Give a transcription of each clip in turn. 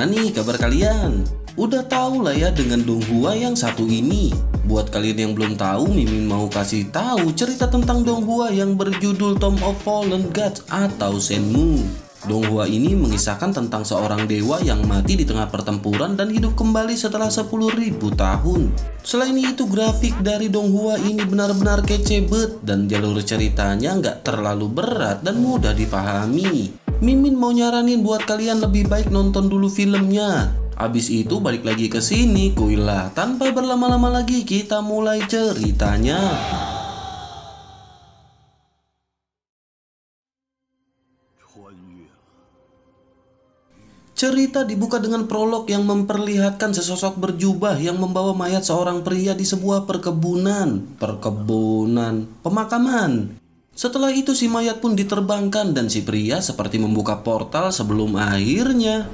Gimana nih kabar kalian? Udah tau lah ya dengan Donghua yang satu ini. Buat kalian yang belum tahu, Mimin mau kasih tahu cerita tentang Donghua yang berjudul Tom of Fallen Gods atau Senmu. Donghua ini mengisahkan tentang seorang dewa yang mati di tengah pertempuran dan hidup kembali setelah 10.000 tahun. Selain itu, grafik dari Donghua ini benar-benar kece dan jalur ceritanya nggak terlalu berat dan mudah dipahami. Mimin mau nyaranin buat kalian lebih baik nonton dulu filmnya. Abis itu balik lagi ke sini, kuila. Tanpa berlama-lama lagi, kita mulai ceritanya. Cerita dibuka dengan prolog yang memperlihatkan sesosok berjubah yang membawa mayat seorang pria di sebuah perkebunan. Perkebunan, pemakaman. Setelah itu si mayat pun diterbangkan dan si pria seperti membuka portal sebelum akhirnya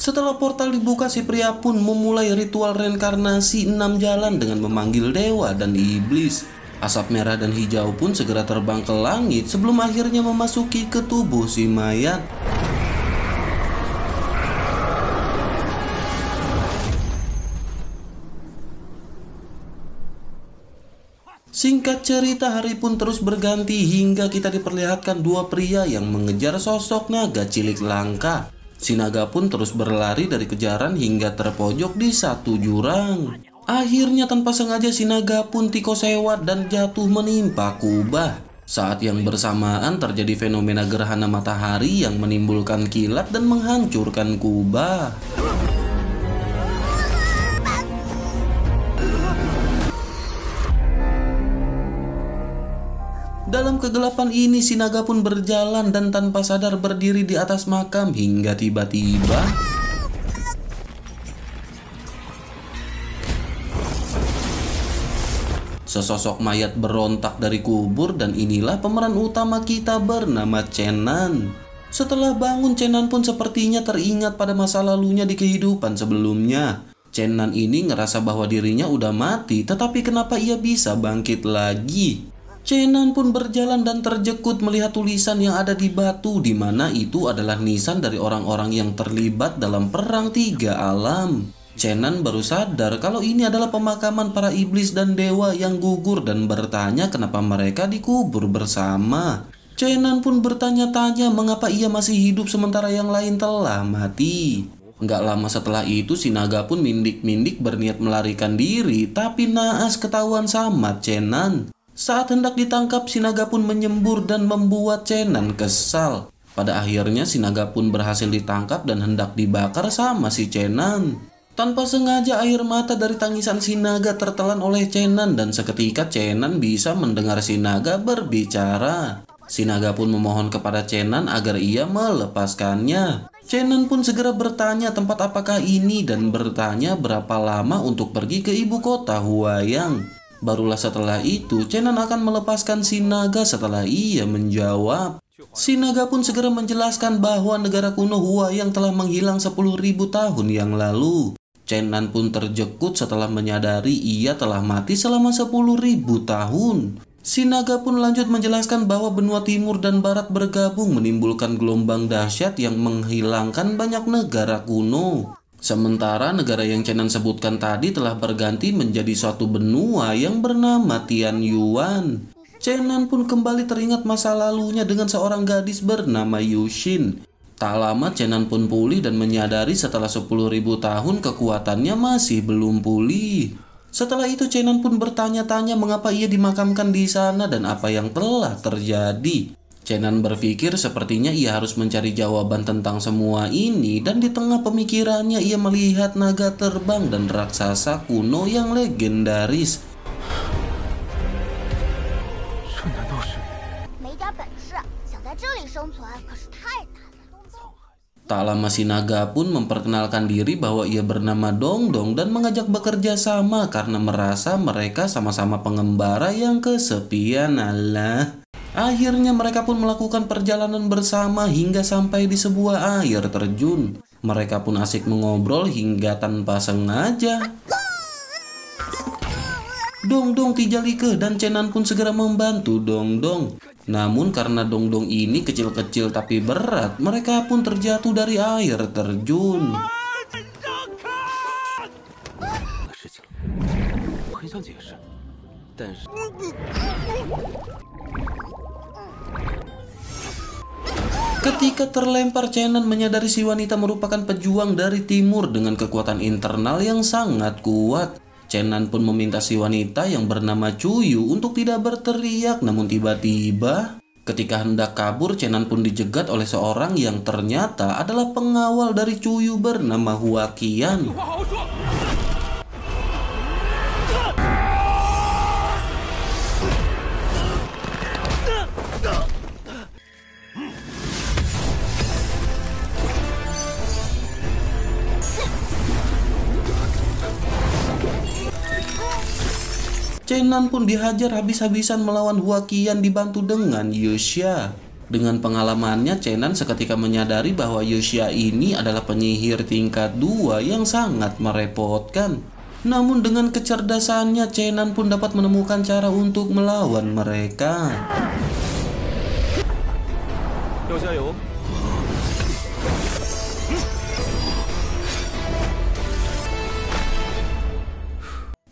Setelah portal dibuka, si pria pun memulai ritual reinkarnasi enam jalan dengan memanggil dewa dan iblis. Asap merah dan hijau pun segera terbang ke langit sebelum akhirnya memasuki ke tubuh si mayat. Singkat cerita hari pun terus berganti hingga kita diperlihatkan dua pria yang mengejar sosok naga cilik langka. Sinaga pun terus berlari dari kejaran hingga terpojok di satu jurang. Akhirnya tanpa sengaja si naga pun tiko sewat dan jatuh menimpa kubah. Saat yang bersamaan terjadi fenomena gerhana matahari yang menimbulkan kilat dan menghancurkan kubah. Dalam kegelapan ini, si naga pun berjalan dan tanpa sadar berdiri di atas makam hingga tiba-tiba... Sesosok mayat berontak dari kubur dan inilah pemeran utama kita bernama Chenan. Setelah bangun, Chenan pun sepertinya teringat pada masa lalunya di kehidupan sebelumnya. Chenan ini ngerasa bahwa dirinya udah mati, tetapi kenapa ia bisa bangkit lagi? Chenan pun berjalan dan terjekut melihat tulisan yang ada di batu di mana itu adalah nisan dari orang-orang yang terlibat dalam perang tiga alam. Chenan baru sadar kalau ini adalah pemakaman para iblis dan dewa yang gugur dan bertanya kenapa mereka dikubur bersama. Chenan pun bertanya-tanya mengapa ia masih hidup sementara yang lain telah mati. Nggak lama setelah itu si naga pun mindik-mindik berniat melarikan diri tapi naas ketahuan sama Chenan. Saat hendak ditangkap si naga pun menyembur dan membuat Chenan kesal. Pada akhirnya si naga pun berhasil ditangkap dan hendak dibakar sama si Chenan. Tanpa sengaja air mata dari tangisan Sinaga tertelan oleh Chenan dan seketika Chenan bisa mendengar Sinaga berbicara. Sinaga pun memohon kepada Chenan agar ia melepaskannya. Chenan pun segera bertanya tempat apakah ini dan bertanya berapa lama untuk pergi ke ibu kota Huayang. Barulah setelah itu, Chenan akan melepaskan Sinaga setelah ia menjawab. Sinaga pun segera menjelaskan bahwa negara kuno Huayang telah menghilang 10.000 tahun yang lalu. Chen Nan pun terjekut setelah menyadari ia telah mati selama 10.000 tahun. Sinaga pun lanjut menjelaskan bahwa benua timur dan barat bergabung menimbulkan gelombang dahsyat yang menghilangkan banyak negara kuno. Sementara negara yang Chenan sebutkan tadi telah berganti menjadi suatu benua yang bernama Tian Yuan. Chenan pun kembali teringat masa lalunya dengan seorang gadis bernama Yushin Tak lama Chenan pun pulih dan menyadari setelah 10.000 tahun kekuatannya masih belum pulih. Setelah itu Chenan pun bertanya-tanya mengapa ia dimakamkan di sana dan apa yang telah terjadi. Chenan berpikir sepertinya ia harus mencari jawaban tentang semua ini dan di tengah pemikirannya ia melihat naga terbang dan raksasa kuno yang legendaris. Tak lama si naga pun memperkenalkan diri bahwa ia bernama Dongdong Dong dan mengajak bekerja sama karena merasa mereka sama-sama pengembara yang kesepian Allah. Akhirnya mereka pun melakukan perjalanan bersama hingga sampai di sebuah air terjun. Mereka pun asik mengobrol hingga tanpa sengaja. Dongdong Dong Tijalike dan Cenan pun segera membantu Dongdong. Dong. Namun karena dongdong ini kecil-kecil tapi berat, mereka pun terjatuh dari air terjun. Ketika terlempar, Chenan menyadari si wanita merupakan pejuang dari timur dengan kekuatan internal yang sangat kuat. Chenan pun meminta si wanita yang bernama Cuyu untuk tidak berteriak namun tiba-tiba ketika hendak kabur Chenan pun dijegat oleh seorang yang ternyata adalah pengawal dari Cuyu bernama Huakian. Chenan pun dihajar habis-habisan melawan Huakian dibantu dengan Yuxia. Dengan pengalamannya, Chenan seketika menyadari bahwa Yuxia ini adalah penyihir tingkat 2 yang sangat merepotkan. Namun dengan kecerdasannya, Chenan pun dapat menemukan cara untuk melawan mereka.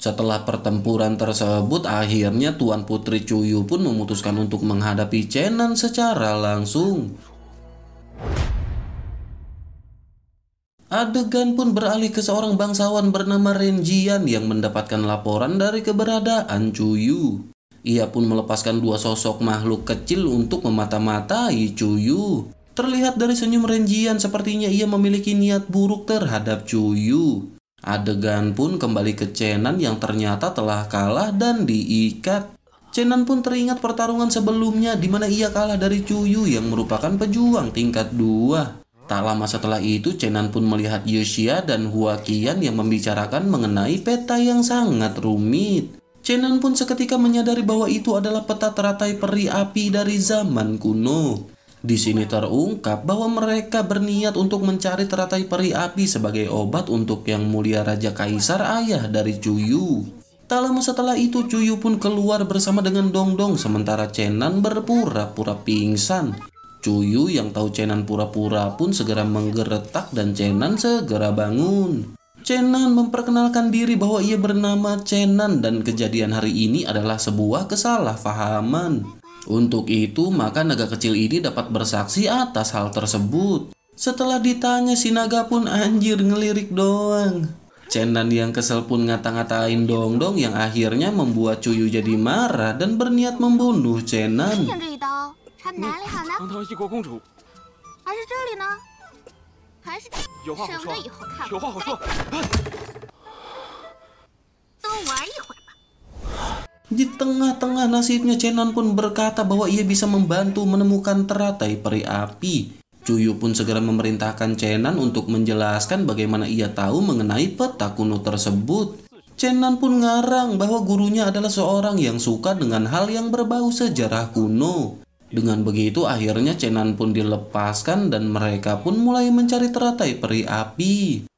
Setelah pertempuran tersebut, akhirnya Tuan Putri Cuyu pun memutuskan untuk menghadapi Chenan secara langsung. Adegan pun beralih ke seorang bangsawan bernama Renjian yang mendapatkan laporan dari keberadaan Cuyu. Ia pun melepaskan dua sosok makhluk kecil untuk memata-matai Cuyu. Terlihat dari senyum Renjian sepertinya ia memiliki niat buruk terhadap Cuyu. Adegan pun kembali ke Chenan yang ternyata telah kalah dan diikat. Chenan pun teringat pertarungan sebelumnya di mana ia kalah dari Cuyu yang merupakan pejuang tingkat 2. Tak lama setelah itu, Chenan pun melihat Yoshia dan Hua Qian yang membicarakan mengenai peta yang sangat rumit. Chenan pun seketika menyadari bahwa itu adalah peta teratai peri api dari zaman kuno. Di sini terungkap bahwa mereka berniat untuk mencari teratai peri api sebagai obat untuk yang mulia Raja Kaisar ayah dari Cuyu. Tak lama setelah itu Cuyu pun keluar bersama dengan Dongdong sementara Chenan berpura-pura pingsan. Cuyu yang tahu Chenan pura-pura pun segera menggeretak dan Chenan segera bangun. Chenan memperkenalkan diri bahwa ia bernama Chenan dan kejadian hari ini adalah sebuah kesalahpahaman. Untuk itu, maka naga kecil ini dapat bersaksi atas hal tersebut. Setelah ditanya, si naga pun anjir ngelirik doang. Cenan yang kesel pun ngata-ngatain dong-dong yang akhirnya membuat Cuyu jadi marah dan berniat membunuh Cenan. Di tengah-tengah nasibnya Chenan pun berkata bahwa ia bisa membantu menemukan teratai peri api. Cuyu pun segera memerintahkan Chenan untuk menjelaskan bagaimana ia tahu mengenai peta kuno tersebut. Chenan pun ngarang bahwa gurunya adalah seorang yang suka dengan hal yang berbau sejarah kuno. Dengan begitu akhirnya Chenan pun dilepaskan dan mereka pun mulai mencari teratai peri api.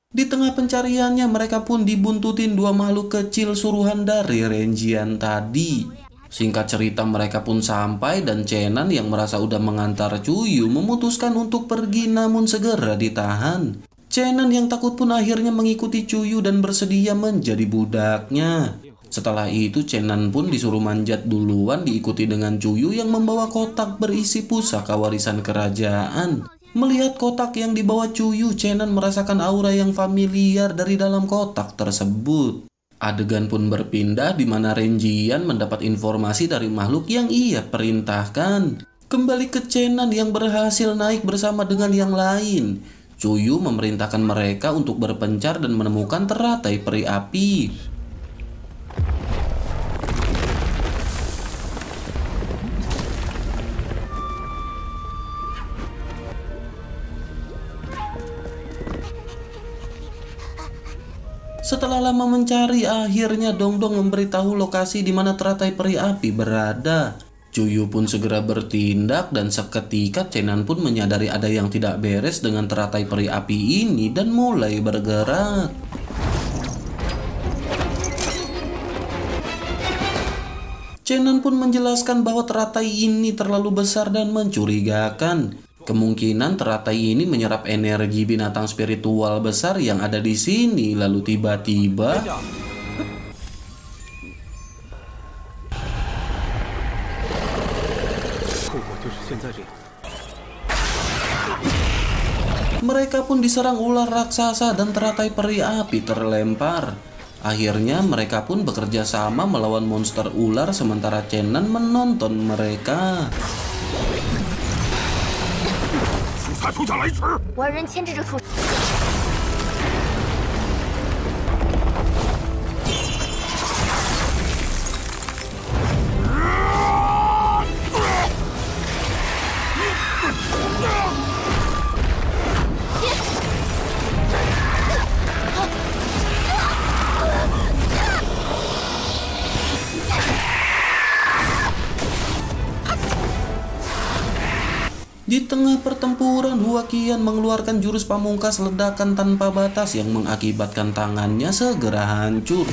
Di tengah pencariannya mereka pun dibuntutin dua makhluk kecil suruhan dari Renjian tadi. Singkat cerita mereka pun sampai dan Chenan yang merasa udah mengantar Cuyu memutuskan untuk pergi namun segera ditahan. Chenan yang takut pun akhirnya mengikuti Cuyu dan bersedia menjadi budaknya. Setelah itu Chenan pun disuruh manjat duluan diikuti dengan Cuyu yang membawa kotak berisi pusaka warisan kerajaan. Melihat kotak yang dibawa Cuyu, Chenan merasakan aura yang familiar dari dalam kotak tersebut. Adegan pun berpindah di mana Renjian mendapat informasi dari makhluk yang ia perintahkan. Kembali ke Chenan yang berhasil naik bersama dengan yang lain. Cuyu memerintahkan mereka untuk berpencar dan menemukan teratai peri api. Setelah lama mencari, akhirnya Dongdong memberitahu lokasi di mana teratai peri api berada. Cuyu pun segera bertindak dan seketika Chenan pun menyadari ada yang tidak beres dengan teratai peri api ini dan mulai bergerak. Chenan pun menjelaskan bahwa teratai ini terlalu besar dan mencurigakan. Kemungkinan teratai ini menyerap energi binatang spiritual besar yang ada di sini, lalu tiba-tiba... Mereka pun diserang ular raksasa dan teratai peri api terlempar. Akhirnya mereka pun bekerja sama melawan monster ular sementara Chenan menonton mereka. 来迟，我让人牵制着出。pertempuran, Huakian mengeluarkan jurus pamungkas ledakan tanpa batas yang mengakibatkan tangannya segera hancur.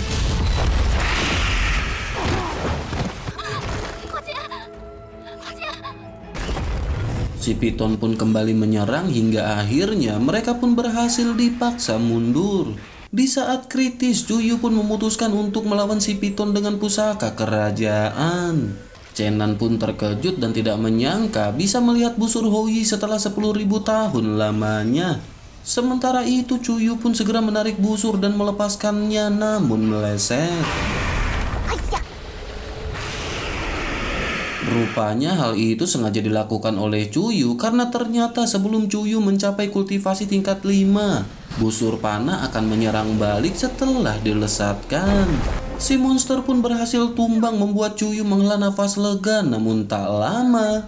Si Piton pun kembali menyerang hingga akhirnya mereka pun berhasil dipaksa mundur. Di saat kritis, Juyu pun memutuskan untuk melawan si Piton dengan pusaka kerajaan. Chenan pun terkejut dan tidak menyangka bisa melihat busur Houyi setelah 10.000 tahun lamanya. Sementara itu Cuyu pun segera menarik busur dan melepaskannya namun meleset. Rupanya hal itu sengaja dilakukan oleh Cuyu karena ternyata sebelum Cuyu mencapai kultivasi tingkat 5, Busur panah akan menyerang balik setelah dilesatkan. Si monster pun berhasil tumbang membuat Cuyu menghela nafas lega namun tak lama.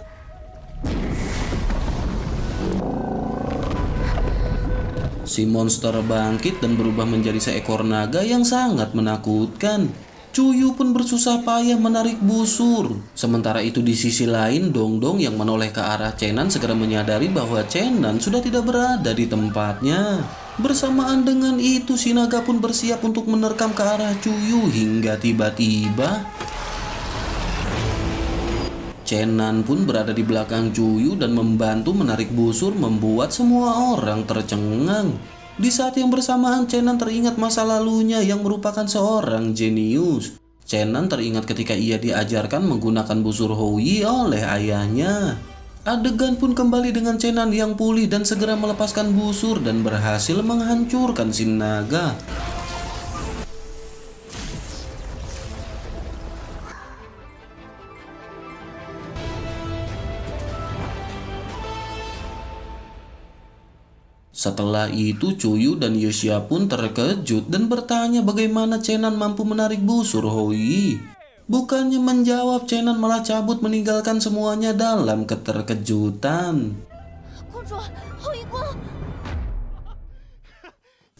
Si monster bangkit dan berubah menjadi seekor naga yang sangat menakutkan. Cuyu pun bersusah payah menarik busur. Sementara itu di sisi lain, Dongdong yang menoleh ke arah Chenan segera menyadari bahwa Chenan sudah tidak berada di tempatnya. Bersamaan dengan itu, sinaga pun bersiap untuk menerkam ke arah Cuyu hingga tiba-tiba... Chenan pun berada di belakang Cuyu dan membantu menarik busur membuat semua orang tercengang. Di saat yang bersamaan, Chenan teringat masa lalunya yang merupakan seorang jenius. Chenan teringat ketika ia diajarkan menggunakan busur Houyi oleh ayahnya. Adegan pun kembali dengan Chenan yang pulih dan segera melepaskan busur dan berhasil menghancurkan si naga. Setelah itu Chuyu dan Yosia pun terkejut dan bertanya bagaimana Chenan mampu menarik busur Hoi. Bukannya menjawab, Chenan malah cabut meninggalkan semuanya dalam keterkejutan. Oh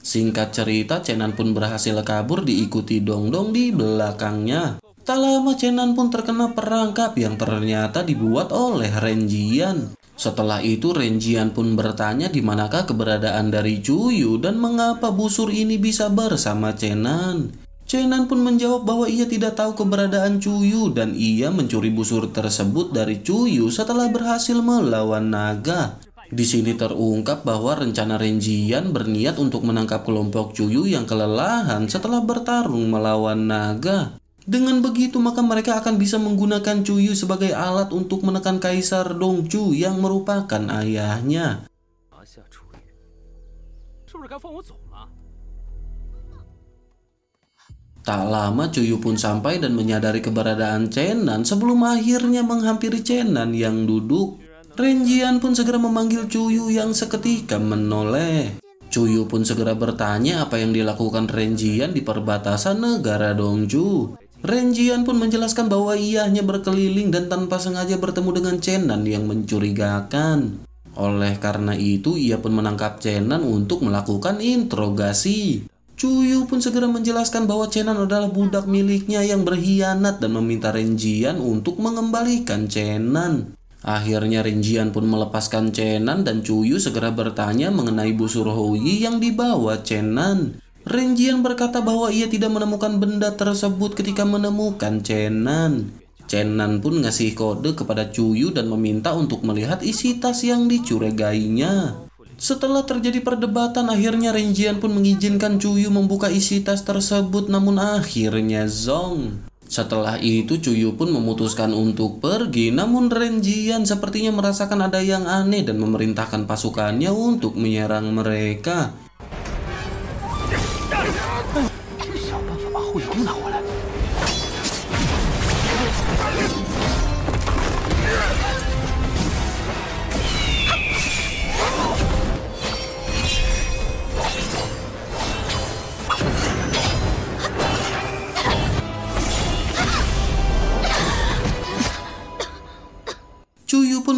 Singkat cerita, Chenan pun berhasil kabur diikuti Dongdong di belakangnya. Tak lama Chenan pun terkena perangkap yang ternyata dibuat oleh Renjian. Setelah itu Renjian pun bertanya di manakah keberadaan dari Chuyu dan mengapa busur ini bisa bersama Chenan. Chenan pun menjawab bahwa ia tidak tahu keberadaan Cuyu dan ia mencuri busur tersebut dari Cuyu setelah berhasil melawan naga. Di sini terungkap bahwa rencana Renjian berniat untuk menangkap kelompok Cuyu yang kelelahan setelah bertarung melawan naga. Dengan begitu maka mereka akan bisa menggunakan Cuyu sebagai alat untuk menekan Kaisar Dongcu yang merupakan ayahnya. Tak lama Cuyu pun sampai dan menyadari keberadaan Chenan sebelum akhirnya menghampiri Chenan yang duduk. Renjian pun segera memanggil Cuyu yang seketika menoleh. Cuyu pun segera bertanya apa yang dilakukan Renjian di perbatasan negara Dongju. Renjian pun menjelaskan bahwa ia hanya berkeliling dan tanpa sengaja bertemu dengan Chenan yang mencurigakan. Oleh karena itu, ia pun menangkap Chenan untuk melakukan interogasi. Cuyu pun segera menjelaskan bahwa Chenan adalah budak miliknya yang berkhianat dan meminta Renjian untuk mengembalikan Chenan. Akhirnya Renjian pun melepaskan Chenan dan Cuyu segera bertanya mengenai busur Houyi yang dibawa Chenan. Renjian berkata bahwa ia tidak menemukan benda tersebut ketika menemukan Chenan. Chenan pun ngasih kode kepada Cuyu dan meminta untuk melihat isi tas yang dicurigainya. Setelah terjadi perdebatan, akhirnya Renjian pun mengizinkan Cuyu membuka isi tas tersebut namun akhirnya Zong. Setelah itu Cuyu pun memutuskan untuk pergi namun Renjian sepertinya merasakan ada yang aneh dan memerintahkan pasukannya untuk menyerang mereka.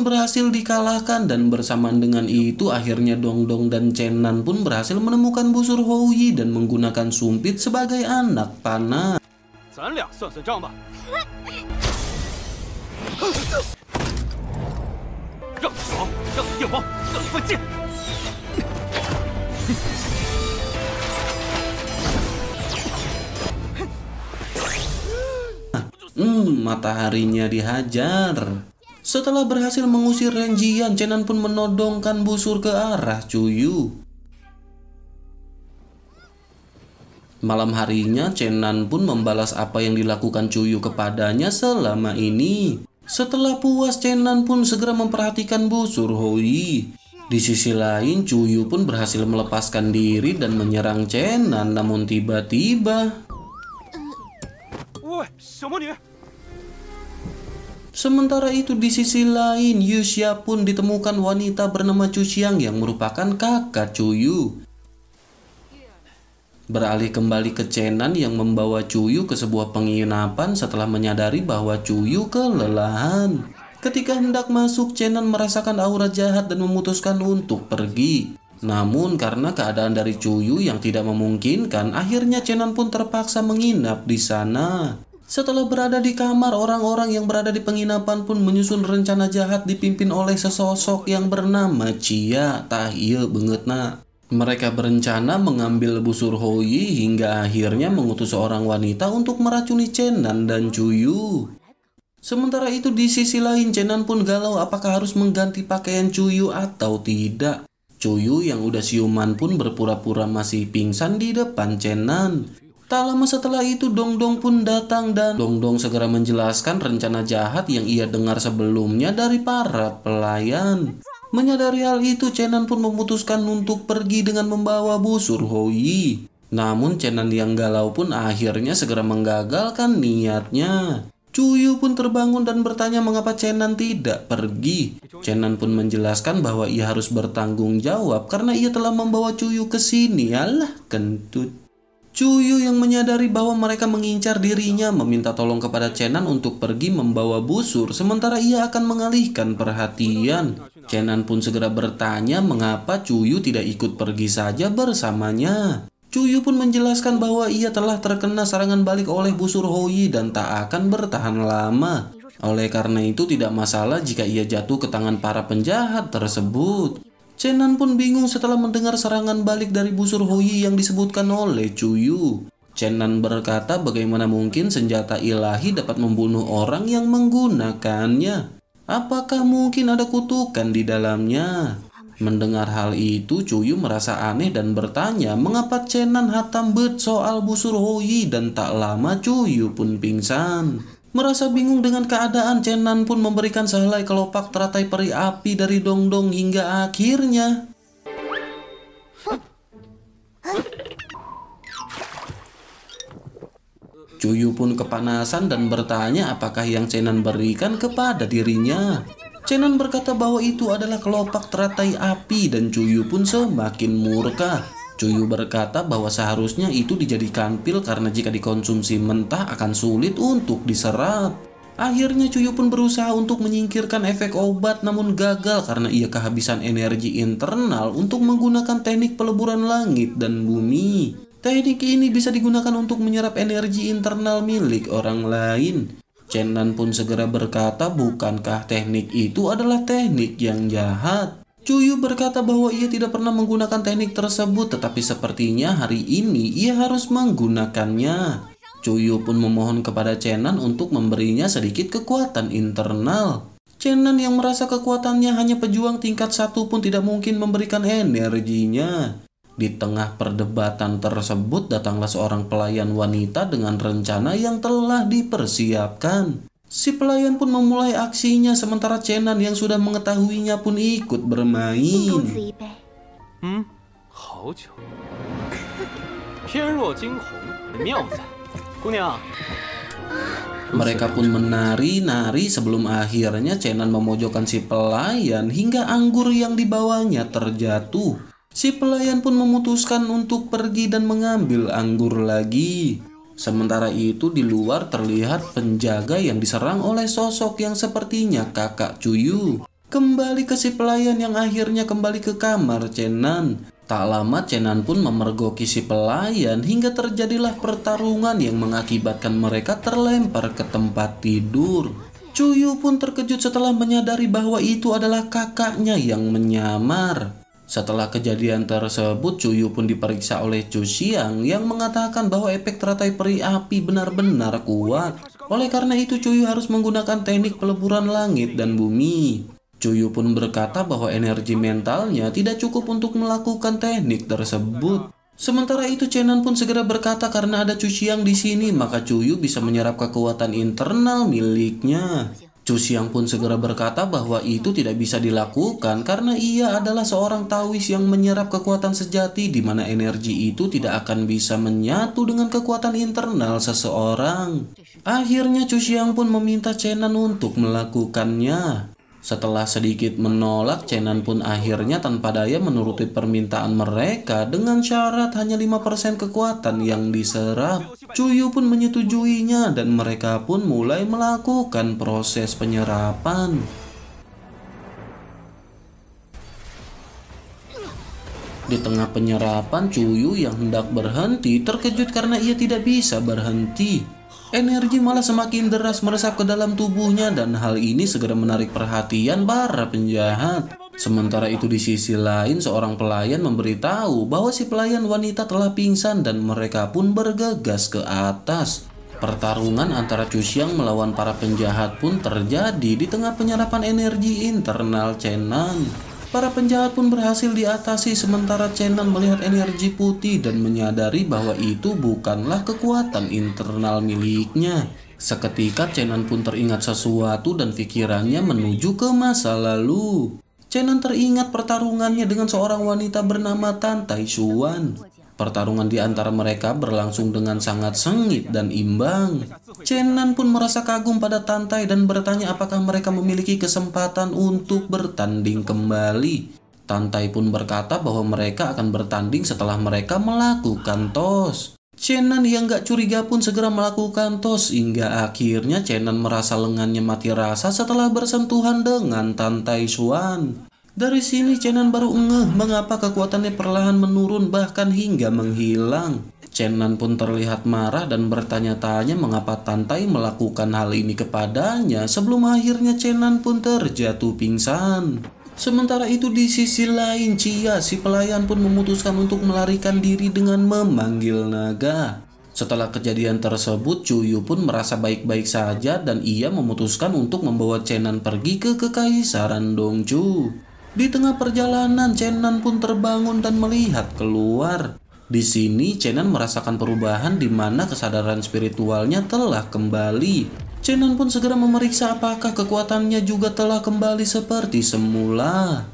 berhasil dikalahkan dan bersamaan dengan itu akhirnya Dongdong dan Chen Nan pun berhasil menemukan busur Houyi dan menggunakan sumpit sebagai anak panah. Hmm, mataharinya dihajar. Setelah berhasil mengusir Renjian, Chenan pun menodongkan busur ke arah Cuyu. Malam harinya, Chenan pun membalas apa yang dilakukan Cuyu kepadanya selama ini. Setelah puas, Chenan pun segera memperhatikan busur Hoi. Di sisi lain, Cuyu pun berhasil melepaskan diri dan menyerang Chenan, namun tiba-tiba... -tiba... Sementara itu di sisi lain, Yusya pun ditemukan wanita bernama Cuciang yang merupakan kakak Cuyu. Beralih kembali ke Chenan yang membawa Cuyu ke sebuah penginapan setelah menyadari bahwa Cuyu kelelahan. Ketika hendak masuk, Chenan merasakan aura jahat dan memutuskan untuk pergi. Namun karena keadaan dari Cuyu yang tidak memungkinkan, akhirnya Chenan pun terpaksa menginap di sana. Setelah berada di kamar, orang-orang yang berada di penginapan pun menyusun rencana jahat dipimpin oleh sesosok yang bernama Chia Tahye iya Bengetna. Mereka berencana mengambil busur Hoi hingga akhirnya mengutus seorang wanita untuk meracuni Chenan dan Yu. Sementara itu di sisi lain Chenan pun galau apakah harus mengganti pakaian Yu atau tidak. Yu yang udah siuman pun berpura-pura masih pingsan di depan Chenan. Tak lama setelah itu Dongdong -dong pun datang dan Dongdong -dong segera menjelaskan rencana jahat yang ia dengar sebelumnya dari para pelayan. Menyadari hal itu, Chenan pun memutuskan untuk pergi dengan membawa busur Hoi. Namun Chenan yang galau pun akhirnya segera menggagalkan niatnya. Cuyu pun terbangun dan bertanya mengapa Chenan tidak pergi. Chenan pun menjelaskan bahwa ia harus bertanggung jawab karena ia telah membawa Cuyu ke sini. Alah, kentut. Chuyu yang menyadari bahwa mereka mengincar dirinya meminta tolong kepada Chenan untuk pergi membawa busur sementara ia akan mengalihkan perhatian. Chenan pun segera bertanya mengapa Chuyu tidak ikut pergi saja bersamanya. Chuyu pun menjelaskan bahwa ia telah terkena serangan balik oleh busur Hoi dan tak akan bertahan lama. Oleh karena itu tidak masalah jika ia jatuh ke tangan para penjahat tersebut. Chenan pun bingung setelah mendengar serangan balik dari busur Hoyi yang disebutkan oleh Chuyu. Chenan berkata bagaimana mungkin senjata ilahi dapat membunuh orang yang menggunakannya. Apakah mungkin ada kutukan di dalamnya? Mendengar hal itu, Cuyu merasa aneh dan bertanya mengapa Chenan hatam bet soal busur Hoyi dan tak lama Cuyu pun pingsan. Merasa bingung dengan keadaan, Chenan pun memberikan sehelai kelopak teratai peri api dari dongdong hingga akhirnya. Cuyu pun kepanasan dan bertanya apakah yang Chenan berikan kepada dirinya. Chenan berkata bahwa itu adalah kelopak teratai api dan Cuyu pun semakin murka. Cuyu berkata bahwa seharusnya itu dijadikan pil karena jika dikonsumsi mentah akan sulit untuk diserap. Akhirnya Cuyu pun berusaha untuk menyingkirkan efek obat namun gagal karena ia kehabisan energi internal untuk menggunakan teknik peleburan langit dan bumi. Teknik ini bisa digunakan untuk menyerap energi internal milik orang lain. Chenan pun segera berkata bukankah teknik itu adalah teknik yang jahat. Cuyu berkata bahwa ia tidak pernah menggunakan teknik tersebut tetapi sepertinya hari ini ia harus menggunakannya. Cuyu pun memohon kepada Chenan untuk memberinya sedikit kekuatan internal. Chenan yang merasa kekuatannya hanya pejuang tingkat satu pun tidak mungkin memberikan energinya. Di tengah perdebatan tersebut datanglah seorang pelayan wanita dengan rencana yang telah dipersiapkan. Si pelayan pun memulai aksinya sementara Chenan yang sudah mengetahuinya pun ikut bermain. Hmm? Mereka pun menari-nari sebelum akhirnya Chenan memojokkan si pelayan hingga anggur yang dibawanya terjatuh. Si pelayan pun memutuskan untuk pergi dan mengambil anggur lagi. Sementara itu di luar terlihat penjaga yang diserang oleh sosok yang sepertinya kakak Cuyu. Kembali ke si pelayan yang akhirnya kembali ke kamar Chenan. Tak lama Chenan pun memergoki si pelayan hingga terjadilah pertarungan yang mengakibatkan mereka terlempar ke tempat tidur. Cuyu pun terkejut setelah menyadari bahwa itu adalah kakaknya yang menyamar. Setelah kejadian tersebut, Cuyu pun diperiksa oleh Chu Xiang yang mengatakan bahwa efek teratai peri api benar-benar kuat. Oleh karena itu, Cuyu harus menggunakan teknik peleburan langit dan bumi. Cuyu pun berkata bahwa energi mentalnya tidak cukup untuk melakukan teknik tersebut. Sementara itu, Chenan pun segera berkata karena ada Chu Xiang di sini, maka Cuyu bisa menyerap kekuatan internal miliknya. Cu Siang pun segera berkata bahwa itu tidak bisa dilakukan karena ia adalah seorang tawis yang menyerap kekuatan sejati di mana energi itu tidak akan bisa menyatu dengan kekuatan internal seseorang. Akhirnya Cu Siang pun meminta Chenan untuk melakukannya. Setelah sedikit menolak, Chenan pun akhirnya tanpa daya menuruti permintaan mereka dengan syarat hanya 5% kekuatan yang diserap. Cuyu pun menyetujuinya dan mereka pun mulai melakukan proses penyerapan. Di tengah penyerapan, Cuyu yang hendak berhenti terkejut karena ia tidak bisa berhenti. Energi malah semakin deras meresap ke dalam tubuhnya dan hal ini segera menarik perhatian para penjahat. Sementara itu di sisi lain seorang pelayan memberitahu bahwa si pelayan wanita telah pingsan dan mereka pun bergegas ke atas. Pertarungan antara Chushiang melawan para penjahat pun terjadi di tengah penyerapan energi internal Nan. Para penjahat pun berhasil diatasi sementara Chenan melihat energi putih dan menyadari bahwa itu bukanlah kekuatan internal miliknya. Seketika Chenan pun teringat sesuatu dan pikirannya menuju ke masa lalu. Chenan teringat pertarungannya dengan seorang wanita bernama Tan Taishuan. Pertarungan di antara mereka berlangsung dengan sangat sengit dan imbang. Chenan pun merasa kagum pada Tantai dan bertanya apakah mereka memiliki kesempatan untuk bertanding kembali. Tantai pun berkata bahwa mereka akan bertanding setelah mereka melakukan tos. Chenan yang gak curiga pun segera melakukan tos hingga akhirnya Chenan merasa lengannya mati rasa setelah bersentuhan dengan Tantai Xuan. Dari sini Chenan baru ngeh mengapa kekuatannya perlahan menurun bahkan hingga menghilang. Chenan pun terlihat marah dan bertanya-tanya mengapa Tantai melakukan hal ini kepadanya sebelum akhirnya Chenan pun terjatuh pingsan. Sementara itu di sisi lain Chia si pelayan pun memutuskan untuk melarikan diri dengan memanggil naga. Setelah kejadian tersebut, Cuyu pun merasa baik-baik saja dan ia memutuskan untuk membawa Chenan pergi ke Kekaisaran Dongchu. Di tengah perjalanan, Chenan pun terbangun dan melihat keluar. Di sini, Chenan merasakan perubahan di mana kesadaran spiritualnya telah kembali. Chenan pun segera memeriksa apakah kekuatannya juga telah kembali seperti semula.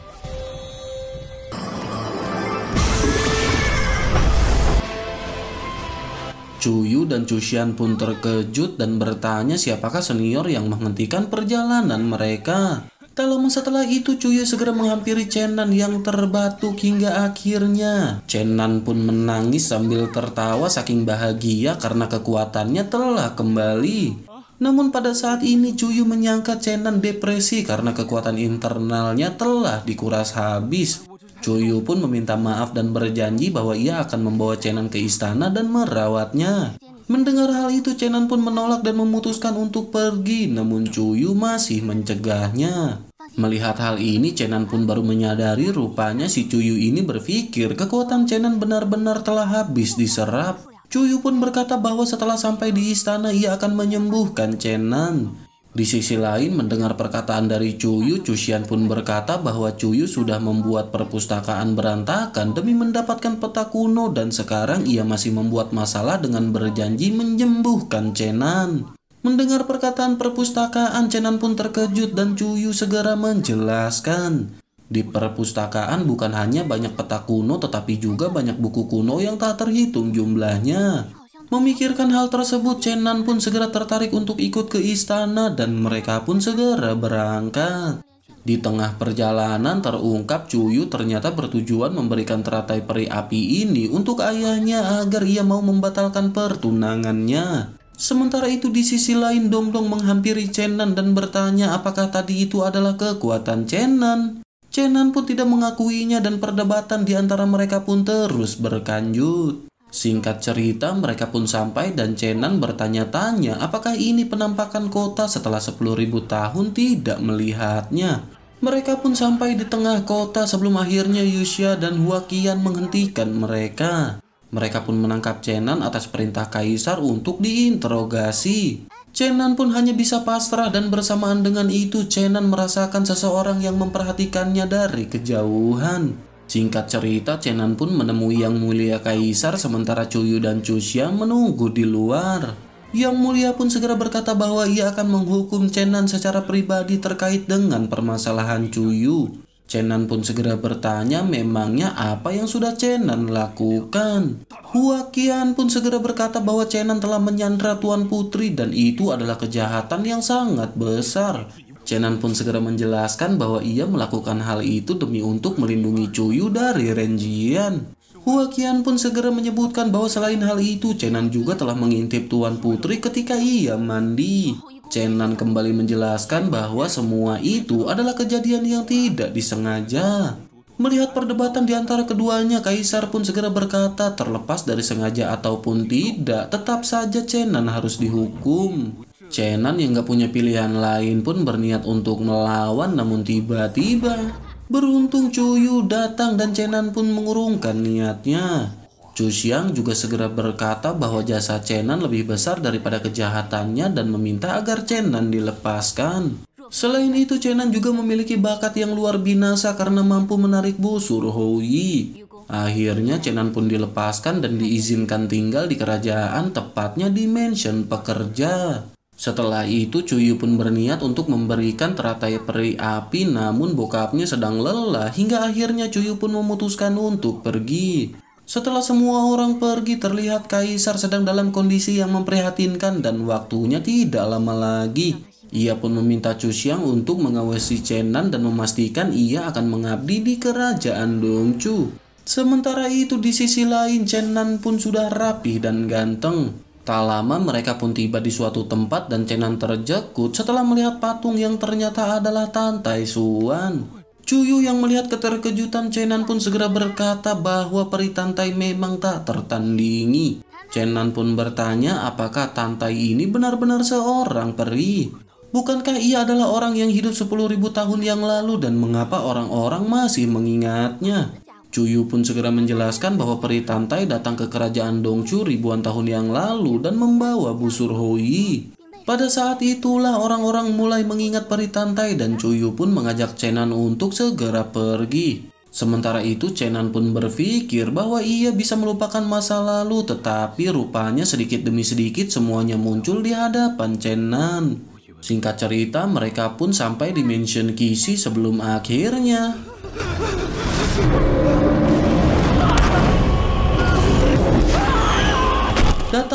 Chuyu dan Chushian pun terkejut dan bertanya siapakah senior yang menghentikan perjalanan mereka. Tak lama setelah itu Cuyo ya, segera menghampiri Chenan yang terbatuk hingga akhirnya. Chenan pun menangis sambil tertawa saking bahagia karena kekuatannya telah kembali. Namun pada saat ini Cuyu ya, menyangka Chenan depresi karena kekuatan internalnya telah dikuras habis. Cuyu ya, pun meminta maaf dan berjanji bahwa ia akan membawa Chenan ke istana dan merawatnya. Mendengar hal itu Chenan pun menolak dan memutuskan untuk pergi namun Cuyu masih mencegahnya. Melihat hal ini, Chenan pun baru menyadari rupanya si Cuyu ini berpikir kekuatan Chenan benar-benar telah habis diserap. Cuyu pun berkata bahwa setelah sampai di istana ia akan menyembuhkan Chenan. Di sisi lain, mendengar perkataan dari Cuyu, Cusian pun berkata bahwa Cuyu sudah membuat perpustakaan berantakan demi mendapatkan peta kuno dan sekarang ia masih membuat masalah dengan berjanji menyembuhkan Chenan. Mendengar perkataan perpustakaan, Chenan pun terkejut dan Cuyu segera menjelaskan. Di perpustakaan bukan hanya banyak peta kuno tetapi juga banyak buku kuno yang tak terhitung jumlahnya. Memikirkan hal tersebut, Chenan pun segera tertarik untuk ikut ke istana dan mereka pun segera berangkat. Di tengah perjalanan terungkap Cuyu ternyata bertujuan memberikan teratai peri api ini untuk ayahnya agar ia mau membatalkan pertunangannya. Sementara itu di sisi lain Domdong menghampiri Chenan dan bertanya apakah tadi itu adalah kekuatan Chenan. Chenan pun tidak mengakuinya dan perdebatan di antara mereka pun terus berlanjut. Singkat cerita mereka pun sampai dan Chenan bertanya-tanya apakah ini penampakan kota setelah 10.000 tahun tidak melihatnya. Mereka pun sampai di tengah kota sebelum akhirnya Yusha dan Huakian menghentikan mereka. Mereka pun menangkap Chenan atas perintah kaisar untuk diinterogasi. Chenan pun hanya bisa pasrah dan bersamaan dengan itu Chenan merasakan seseorang yang memperhatikannya dari kejauhan. Singkat cerita, Chenan pun menemui Yang Mulia Kaisar sementara Cuyu dan Chushia menunggu di luar. Yang Mulia pun segera berkata bahwa ia akan menghukum Chenan secara pribadi terkait dengan permasalahan Cuyu. Chenan pun segera bertanya memangnya apa yang sudah Chenan lakukan. Huakian pun segera berkata bahwa Chenan telah menyandra Tuan Putri dan itu adalah kejahatan yang sangat besar. Chenan pun segera menjelaskan bahwa ia melakukan hal itu demi untuk melindungi Cuyu dari Renjian. Huakian pun segera menyebutkan bahwa selain hal itu, Chenan juga telah mengintip Tuan Putri ketika ia mandi. Chenan kembali menjelaskan bahwa semua itu adalah kejadian yang tidak disengaja. Melihat perdebatan di antara keduanya, Kaisar pun segera berkata terlepas dari sengaja ataupun tidak, tetap saja Chenan harus dihukum. Chenan yang gak punya pilihan lain pun berniat untuk melawan namun tiba-tiba Beruntung Cuyu datang dan Chenan pun mengurungkan niatnya Zhu Xiang juga segera berkata bahwa jasa Chenan lebih besar daripada kejahatannya dan meminta agar Chenan dilepaskan. Selain itu, Chenan juga memiliki bakat yang luar binasa karena mampu menarik busur Hou Yi. Akhirnya Chenan pun dilepaskan dan diizinkan tinggal di kerajaan tepatnya di mansion pekerja. Setelah itu Cuyu pun berniat untuk memberikan teratai peri api namun bokapnya sedang lelah hingga akhirnya Cuyu pun memutuskan untuk pergi. Setelah semua orang pergi, terlihat kaisar sedang dalam kondisi yang memprihatinkan dan waktunya tidak lama lagi. Ia pun meminta Cusiang untuk mengawasi Chenan dan memastikan ia akan mengabdi di kerajaan Dongchu. Sementara itu di sisi lain Chenan pun sudah rapi dan ganteng. Tak lama mereka pun tiba di suatu tempat dan Chenan terjekut setelah melihat patung yang ternyata adalah Tan Suan. Cuyu yang melihat keterkejutan Chenan pun segera berkata bahwa peri Tantai memang tak tertandingi. Chenan pun bertanya apakah Tantai ini benar-benar seorang peri. Bukankah ia adalah orang yang hidup 10.000 tahun yang lalu dan mengapa orang-orang masih mengingatnya? Cuyu pun segera menjelaskan bahwa peri Tantai datang ke kerajaan Dongchu ribuan tahun yang lalu dan membawa busur Hoi. Pada saat itulah orang-orang mulai mengingat Peritantai dan Cuyu pun mengajak Chenan untuk segera pergi. Sementara itu Chenan pun berpikir bahwa ia bisa melupakan masa lalu tetapi rupanya sedikit demi sedikit semuanya muncul di hadapan Chenan. Singkat cerita mereka pun sampai di mansion Kishi sebelum akhirnya.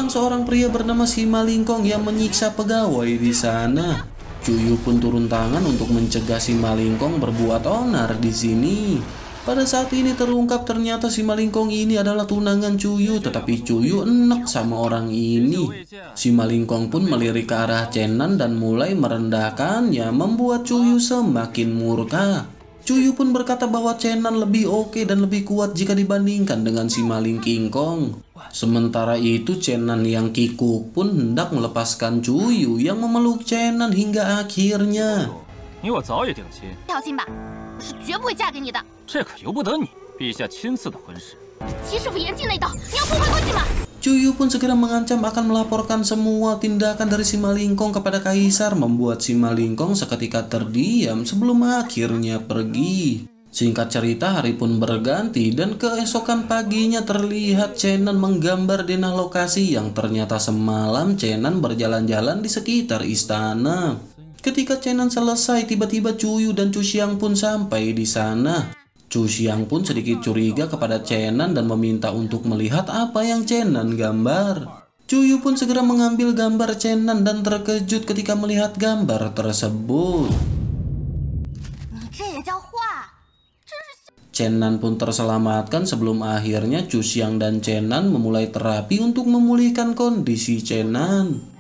datang seorang pria bernama Sima Lingkong yang menyiksa pegawai di sana. Cuyu pun turun tangan untuk mencegah Sima Lingkong berbuat onar di sini. Pada saat ini terungkap ternyata si Malingkong ini adalah tunangan Cuyu, tetapi Cuyu enak sama orang ini. Si Malingkong pun melirik ke arah Chenan dan mulai merendahkannya, membuat Cuyu semakin murka. Cuyu pun berkata bahwa Chenan lebih oke dan lebih kuat jika dibandingkan dengan si Maling Sementara itu Chenan yang kiku pun hendak melepaskan Cuyu yang memeluk Chenan hingga akhirnya. Cuyu pun segera mengancam akan melaporkan semua tindakan dari si Malingkong kepada Kaisar membuat si Malingkong seketika terdiam sebelum akhirnya pergi. Singkat cerita, hari pun berganti dan keesokan paginya terlihat Chenan menggambar denah lokasi yang ternyata semalam Chenan berjalan-jalan di sekitar istana. Ketika Chenan selesai, tiba-tiba Cuyu dan Chu Xiang pun sampai di sana. Chu Xiang pun sedikit curiga kepada Chenan dan meminta untuk melihat apa yang Chenan gambar. Yu pun segera mengambil gambar Chenan dan terkejut ketika melihat gambar tersebut. Chenan pun terselamatkan sebelum akhirnya Chu Xiang dan Chenan memulai terapi untuk memulihkan kondisi Chenan.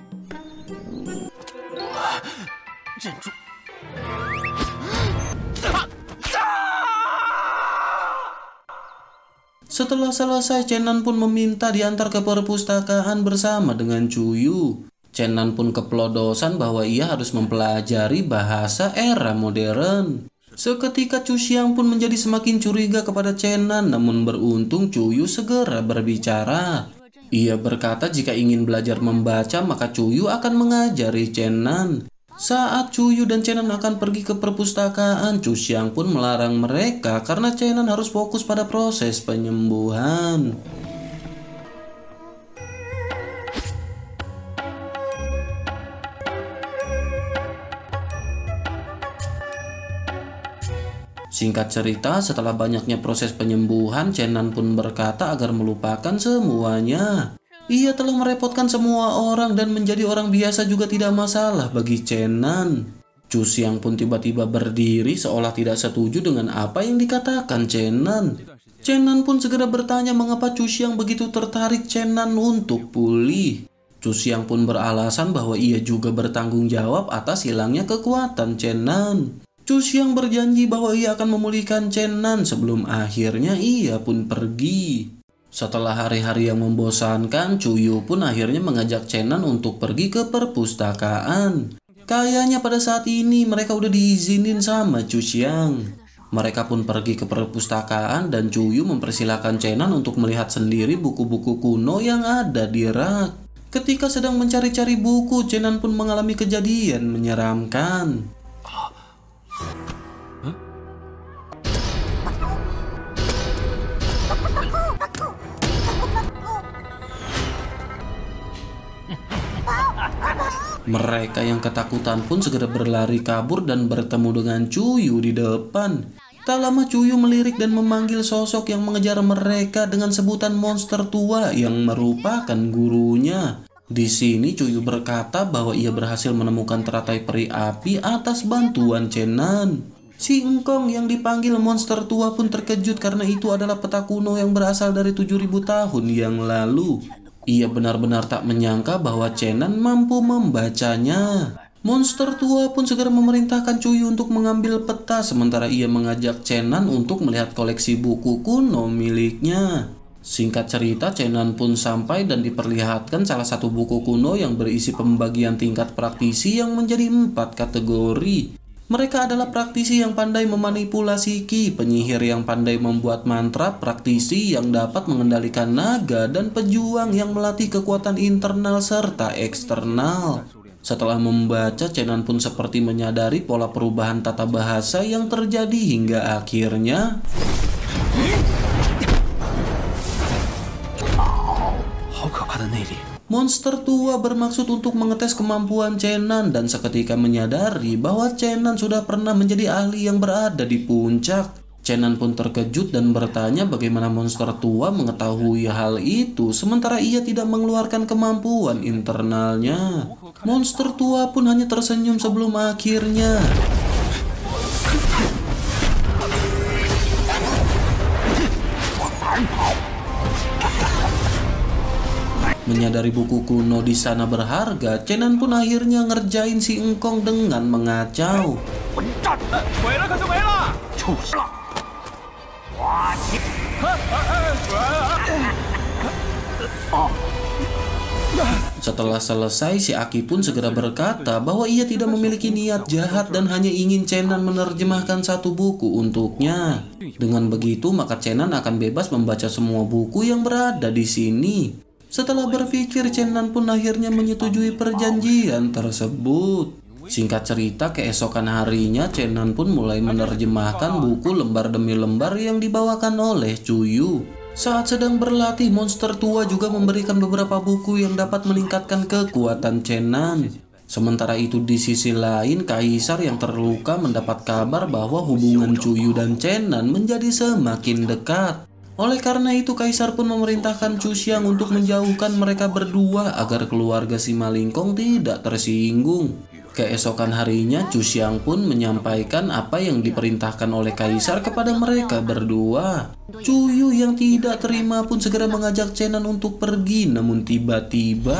Setelah selesai, Chenan pun meminta diantar ke perpustakaan bersama dengan Chu Yu. Chenan pun kepelodosan bahwa ia harus mempelajari bahasa era modern. Seketika Chu Xiang pun menjadi semakin curiga kepada Chen Nan, namun beruntung Chu Yu segera berbicara. Ia berkata jika ingin belajar membaca maka Chu Yu akan mengajari Chen Nan. Saat Chu Yu dan Chen Nan akan pergi ke perpustakaan, Chu Xiang pun melarang mereka karena Chen Nan harus fokus pada proses penyembuhan. Singkat cerita, setelah banyaknya proses penyembuhan, Chenan pun berkata agar melupakan semuanya. Ia telah merepotkan semua orang dan menjadi orang biasa juga tidak masalah bagi Chenan. Chu Xiang pun tiba-tiba berdiri seolah tidak setuju dengan apa yang dikatakan Chenan. Chenan pun segera bertanya mengapa Chu Xiang begitu tertarik Chenan untuk pulih. Chu Xiang pun beralasan bahwa ia juga bertanggung jawab atas hilangnya kekuatan Chenan. Chu yang berjanji bahwa ia akan memulihkan Chen Nan sebelum akhirnya ia pun pergi. Setelah hari-hari yang membosankan, Chu Yu pun akhirnya mengajak Chen Nan untuk pergi ke perpustakaan. Kayaknya pada saat ini mereka udah diizinin sama Chu Xiang. Mereka pun pergi ke perpustakaan dan Chu Yu mempersilahkan Chen Nan untuk melihat sendiri buku-buku kuno yang ada di rak. Ketika sedang mencari-cari buku, Chen Nan pun mengalami kejadian menyeramkan. Mereka yang ketakutan pun segera berlari kabur dan bertemu dengan Cuyu di depan. Tak lama Cuyu melirik dan memanggil sosok yang mengejar mereka dengan sebutan monster tua yang merupakan gurunya. Di sini Cuyu berkata bahwa ia berhasil menemukan teratai peri api atas bantuan Chenan. Si Engkong yang dipanggil monster tua pun terkejut karena itu adalah peta kuno yang berasal dari 7000 tahun yang lalu. Ia benar-benar tak menyangka bahwa Chenan mampu membacanya. Monster tua pun segera memerintahkan Cuyu untuk mengambil peta sementara ia mengajak Chenan untuk melihat koleksi buku kuno miliknya. Singkat cerita, Chenan pun sampai dan diperlihatkan salah satu buku kuno yang berisi pembagian tingkat praktisi yang menjadi empat kategori. Mereka adalah praktisi yang pandai memanipulasi ki, penyihir yang pandai membuat mantra, praktisi yang dapat mengendalikan naga, dan pejuang yang melatih kekuatan internal serta eksternal. Setelah membaca, Chenan pun seperti menyadari pola perubahan tata bahasa yang terjadi hingga akhirnya... Monster tua bermaksud untuk mengetes kemampuan Chenan dan seketika menyadari bahwa Chenan sudah pernah menjadi ahli yang berada di puncak. Chenan pun terkejut dan bertanya bagaimana monster tua mengetahui hal itu sementara ia tidak mengeluarkan kemampuan internalnya. Monster tua pun hanya tersenyum sebelum akhirnya Menyadari buku kuno di sana berharga, Chenan pun akhirnya ngerjain si engkong dengan mengacau. Setelah selesai, si Aki pun segera berkata bahwa ia tidak memiliki niat jahat dan hanya ingin Chenan menerjemahkan satu buku untuknya. Dengan begitu, maka Chenan akan bebas membaca semua buku yang berada di sini. Setelah berpikir, Chen Nan pun akhirnya menyetujui perjanjian tersebut. Singkat cerita, keesokan harinya Chen Nan pun mulai menerjemahkan buku lembar demi lembar yang dibawakan oleh Cuyu. Saat sedang berlatih, monster tua juga memberikan beberapa buku yang dapat meningkatkan kekuatan Chen Nan. Sementara itu di sisi lain, Kaisar yang terluka mendapat kabar bahwa hubungan Cuyu dan Chen Nan menjadi semakin dekat. Oleh karena itu, Kaisar pun memerintahkan Chu Xiang untuk menjauhkan mereka berdua agar keluarga Simalingkong tidak tersinggung. Keesokan harinya, Chu Xiang pun menyampaikan apa yang diperintahkan oleh Kaisar kepada mereka berdua. Yu yang tidak terima pun segera mengajak Chenan untuk pergi, namun tiba-tiba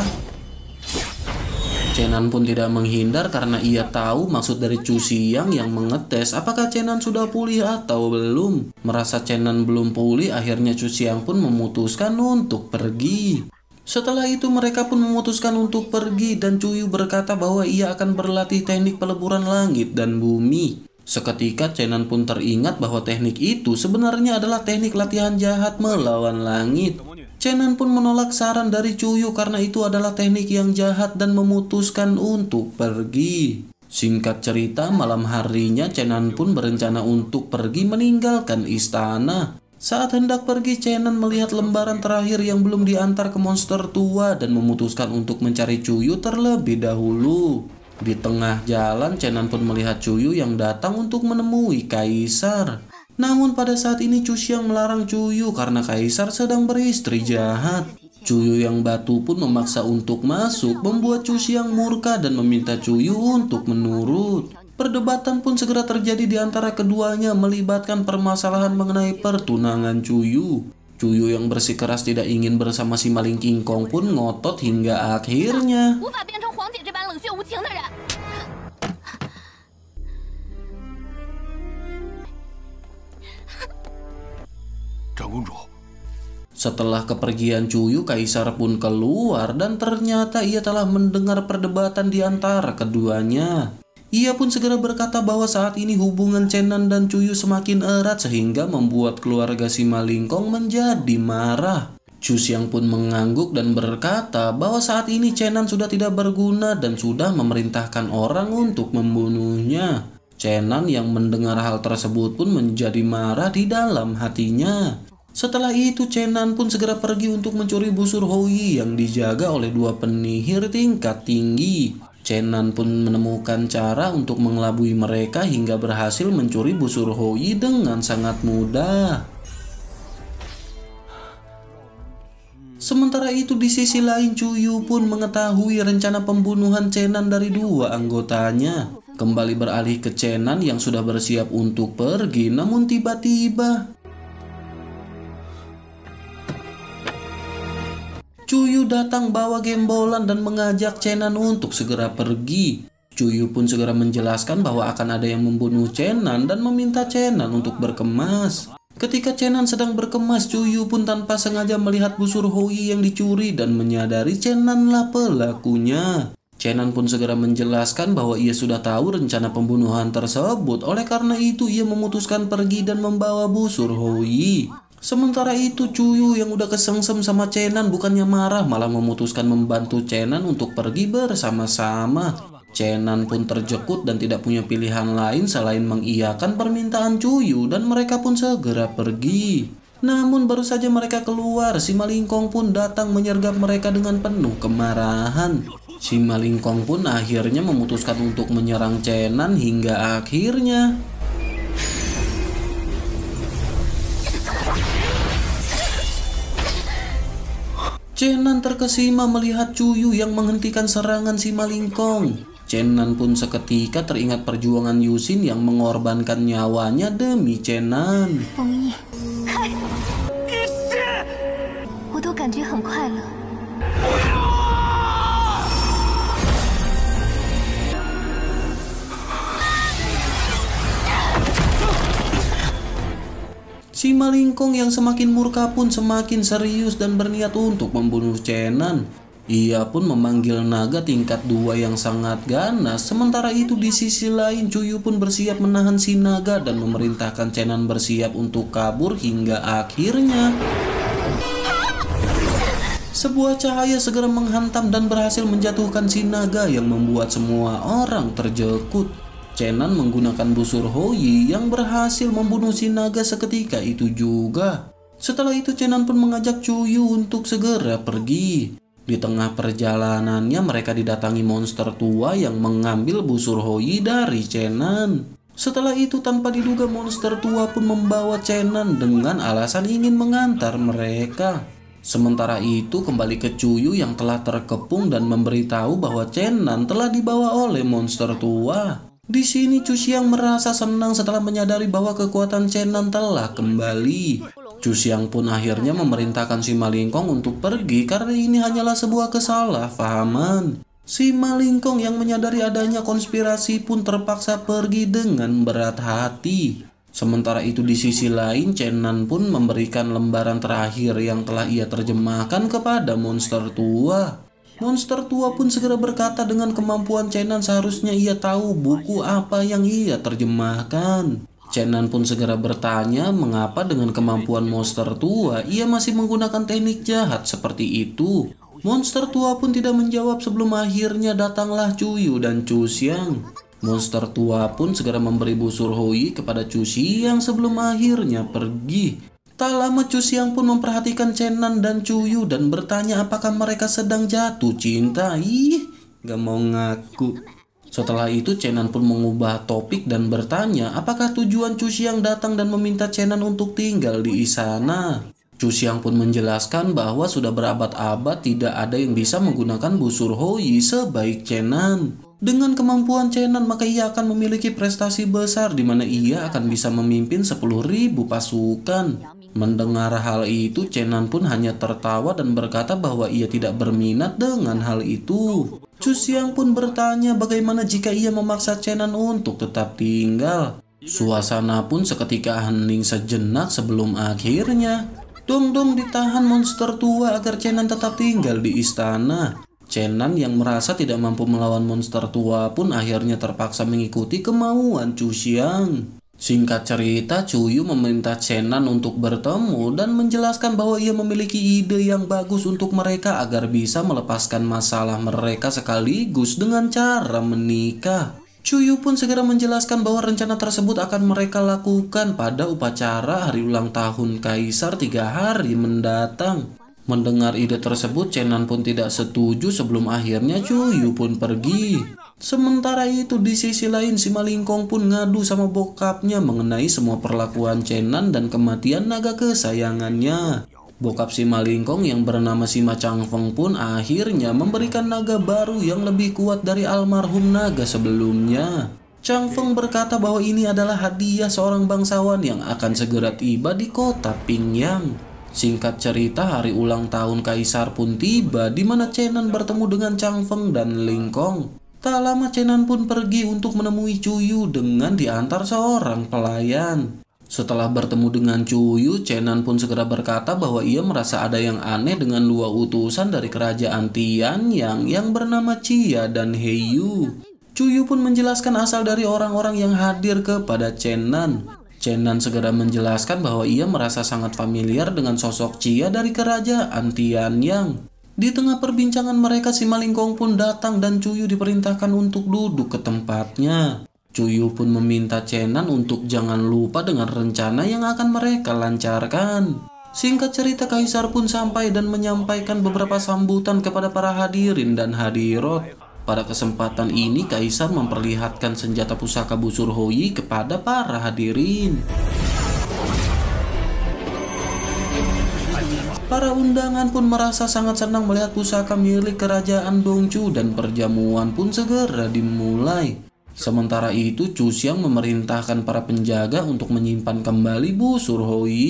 Cenan pun tidak menghindar karena ia tahu maksud dari Chu Siang yang mengetes apakah Cenan sudah pulih atau belum. Merasa Cenan belum pulih, akhirnya Chu Siang pun memutuskan untuk pergi. Setelah itu mereka pun memutuskan untuk pergi dan Yu berkata bahwa ia akan berlatih teknik peleburan langit dan bumi. Seketika Cenan pun teringat bahwa teknik itu sebenarnya adalah teknik latihan jahat melawan langit. Chenan pun menolak saran dari Yu karena itu adalah teknik yang jahat dan memutuskan untuk pergi. Singkat cerita, malam harinya Chenan pun berencana untuk pergi meninggalkan istana. Saat hendak pergi, Chenan melihat lembaran terakhir yang belum diantar ke monster tua dan memutuskan untuk mencari Yu terlebih dahulu. Di tengah jalan, Chenan pun melihat Yu yang datang untuk menemui Kaisar. Namun pada saat ini Chu Xiang melarang Cuyu karena kaisar sedang beristri jahat. Cuyu yang batu pun memaksa untuk masuk, membuat Chu Xiang murka dan meminta Cuyu untuk menurut. Perdebatan pun segera terjadi di antara keduanya melibatkan permasalahan mengenai pertunangan Cuyu. Cuyu yang bersikeras tidak ingin bersama si maling King Kong pun ngotot hingga akhirnya. Setelah kepergian Cuyu, Kaisar pun keluar dan ternyata ia telah mendengar perdebatan di antara keduanya. Ia pun segera berkata bahwa saat ini hubungan Chenan dan Cuyu semakin erat sehingga membuat keluarga Simalingkong menjadi marah. Chu Xiang pun mengangguk dan berkata bahwa saat ini Chenan sudah tidak berguna dan sudah memerintahkan orang untuk membunuhnya. Chenan yang mendengar hal tersebut pun menjadi marah di dalam hatinya. Setelah itu Chenan pun segera pergi untuk mencuri busur Houyi yang dijaga oleh dua penihir tingkat tinggi. Chenan pun menemukan cara untuk mengelabui mereka hingga berhasil mencuri busur Houyi dengan sangat mudah. Sementara itu di sisi lain Cuyu pun mengetahui rencana pembunuhan Chenan dari dua anggotanya. Kembali beralih ke Chenan yang sudah bersiap untuk pergi namun tiba-tiba Cuyu datang bawa gembolan dan mengajak Chenan untuk segera pergi. Cuyu pun segera menjelaskan bahwa akan ada yang membunuh Chenan dan meminta Chenan untuk berkemas. Ketika Chenan sedang berkemas, Cuyu pun tanpa sengaja melihat busur Hoi yang dicuri dan menyadari Chenan lah pelakunya. Chenan pun segera menjelaskan bahwa ia sudah tahu rencana pembunuhan tersebut, oleh karena itu ia memutuskan pergi dan membawa busur Hoi. Sementara itu Cuyu yang udah kesengsem sama Cenan bukannya marah malah memutuskan membantu Cenan untuk pergi bersama-sama. Cenan pun terjekut dan tidak punya pilihan lain selain mengiyakan permintaan Cuyu dan mereka pun segera pergi. Namun baru saja mereka keluar, si Malingkong pun datang menyergap mereka dengan penuh kemarahan. Si Malingkong pun akhirnya memutuskan untuk menyerang Cenan hingga akhirnya Chenan terkesima melihat Cuyu yang menghentikan serangan si Malingkong. Chenan pun seketika teringat perjuangan Yusin yang mengorbankan nyawanya demi Cenan. Si Malingkong yang semakin murka pun semakin serius dan berniat untuk membunuh Chenan. Ia pun memanggil naga tingkat dua yang sangat ganas. Sementara itu di sisi lain Cuyu pun bersiap menahan si naga dan memerintahkan Chenan bersiap untuk kabur hingga akhirnya sebuah cahaya segera menghantam dan berhasil menjatuhkan si naga yang membuat semua orang terjekut. Chenan menggunakan busur Hoyi yang berhasil membunuh si naga seketika itu juga. Setelah itu Chenan pun mengajak Chuyu untuk segera pergi. Di tengah perjalanannya mereka didatangi monster tua yang mengambil busur Hoyi dari Chenan. Setelah itu tanpa diduga monster tua pun membawa Chenan dengan alasan ingin mengantar mereka. Sementara itu kembali ke Chuyu yang telah terkepung dan memberitahu bahwa Chenan telah dibawa oleh monster tua. Di sini Chu Xiang merasa senang setelah menyadari bahwa kekuatan Chenan telah kembali. Chu Xiang pun akhirnya memerintahkan si Malingkong untuk pergi karena ini hanyalah sebuah kesalahpahaman. Si Malingkong yang menyadari adanya konspirasi pun terpaksa pergi dengan berat hati. Sementara itu di sisi lain, Chen Nan pun memberikan lembaran terakhir yang telah ia terjemahkan kepada monster tua. Monster tua pun segera berkata dengan kemampuan Chenan seharusnya ia tahu buku apa yang ia terjemahkan. Chenan pun segera bertanya mengapa dengan kemampuan monster tua ia masih menggunakan teknik jahat seperti itu. Monster tua pun tidak menjawab sebelum akhirnya datanglah Cuyu dan Chu Xiang. Monster tua pun segera memberi busur Hoi kepada Cusiang Xiang sebelum akhirnya pergi. Tak lama Chu Siang pun memperhatikan Chenan dan Yu dan bertanya apakah mereka sedang jatuh cinta. Ih, gak mau ngaku. Setelah itu Chenan pun mengubah topik dan bertanya apakah tujuan Chu Siang datang dan meminta Chenan untuk tinggal di istana. Chu Siang pun menjelaskan bahwa sudah berabad-abad tidak ada yang bisa menggunakan busur Hoi sebaik Chenan. Dengan kemampuan Chenan maka ia akan memiliki prestasi besar di mana ia akan bisa memimpin 10.000 pasukan. Mendengar hal itu, Chenan pun hanya tertawa dan berkata bahwa ia tidak berminat dengan hal itu. Chu Xiang pun bertanya bagaimana jika ia memaksa Chenan untuk tetap tinggal. Suasana pun seketika hening sejenak sebelum akhirnya Dong Dong ditahan monster tua agar Chenan tetap tinggal di istana. Chenan yang merasa tidak mampu melawan monster tua pun akhirnya terpaksa mengikuti kemauan Chu Xiang. Singkat cerita, Cuyu meminta Chenan untuk bertemu dan menjelaskan bahwa ia memiliki ide yang bagus untuk mereka agar bisa melepaskan masalah mereka sekaligus dengan cara menikah. Cuyu pun segera menjelaskan bahwa rencana tersebut akan mereka lakukan pada upacara hari ulang tahun Kaisar tiga hari mendatang. Mendengar ide tersebut, Nan pun tidak setuju sebelum akhirnya Cuyu pun pergi. Sementara itu di sisi lain si Malingkong pun ngadu sama bokapnya mengenai semua perlakuan Nan dan kematian naga kesayangannya. Bokap si Malingkong yang bernama si Macang Feng pun akhirnya memberikan naga baru yang lebih kuat dari almarhum naga sebelumnya. Chang Feng berkata bahwa ini adalah hadiah seorang bangsawan yang akan segera tiba di kota Pingyang. Singkat cerita, hari ulang tahun Kaisar pun tiba di mana Chenan bertemu dengan Chang Feng dan Ling Kong. Tak lama Chenan pun pergi untuk menemui Cuyu dengan diantar seorang pelayan. Setelah bertemu dengan Cuyu, Chenan pun segera berkata bahwa ia merasa ada yang aneh dengan dua utusan dari kerajaan Tian yang bernama Chia dan Heiyu. Cuyu pun menjelaskan asal dari orang-orang yang hadir kepada Chenan. Chenan segera menjelaskan bahwa ia merasa sangat familiar dengan sosok Cia dari kerajaan Tianyang. Di tengah perbincangan mereka, si Malingkong pun datang dan Cuyu diperintahkan untuk duduk ke tempatnya. Cuyu pun meminta Chenan untuk jangan lupa dengan rencana yang akan mereka lancarkan. Singkat cerita, Kaisar pun sampai dan menyampaikan beberapa sambutan kepada para hadirin dan hadirat. Pada kesempatan ini Kaisar memperlihatkan senjata pusaka busur Hoi kepada para hadirin. Para undangan pun merasa sangat senang melihat pusaka milik kerajaan Dongchu dan perjamuan pun segera dimulai. Sementara itu, Chu Xiang memerintahkan para penjaga untuk menyimpan kembali busur Hoi.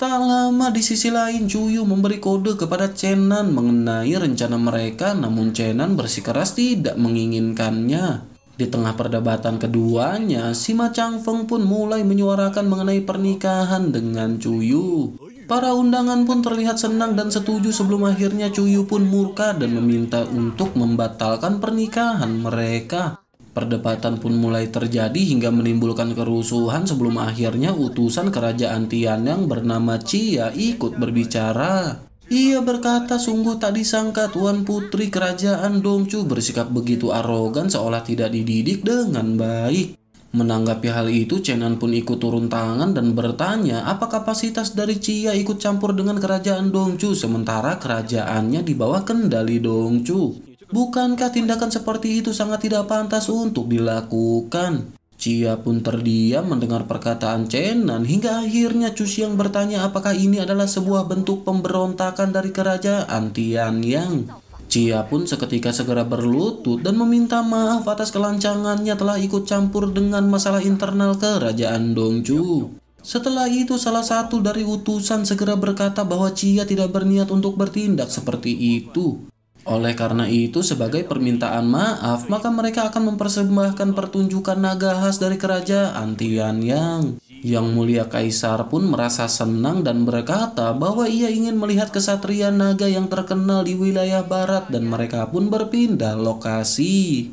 Tak lama di sisi lain, Juyu memberi kode kepada Chenan mengenai rencana mereka namun Chenan bersikeras tidak menginginkannya. Di tengah perdebatan keduanya, Sima Changfeng Feng pun mulai menyuarakan mengenai pernikahan dengan Cuyu. Para undangan pun terlihat senang dan setuju sebelum akhirnya Cuyu pun murka dan meminta untuk membatalkan pernikahan mereka. Perdebatan pun mulai terjadi hingga menimbulkan kerusuhan sebelum akhirnya utusan kerajaan Tianyang bernama Chia ikut berbicara. Ia berkata sungguh tak disangka Tuan Putri Kerajaan Dongcu bersikap begitu arogan seolah tidak dididik dengan baik. Menanggapi hal itu, Chenan pun ikut turun tangan dan bertanya apa kapasitas dari Chia ikut campur dengan kerajaan Dongcu sementara kerajaannya di bawah kendali Dongcu. Bukankah tindakan seperti itu sangat tidak pantas untuk dilakukan? Cia pun terdiam mendengar perkataan Chen Chenan hingga akhirnya Chu Xiang bertanya apakah ini adalah sebuah bentuk pemberontakan dari kerajaan Tianyang. Cia pun seketika segera berlutut dan meminta maaf atas kelancangannya telah ikut campur dengan masalah internal kerajaan Dongju. Setelah itu salah satu dari utusan segera berkata bahwa Cia tidak berniat untuk bertindak seperti itu. Oleh karena itu, sebagai permintaan maaf, maka mereka akan mempersembahkan pertunjukan naga khas dari kerajaan Tianyang. Yang mulia Kaisar pun merasa senang dan berkata bahwa ia ingin melihat kesatria naga yang terkenal di wilayah barat dan mereka pun berpindah lokasi.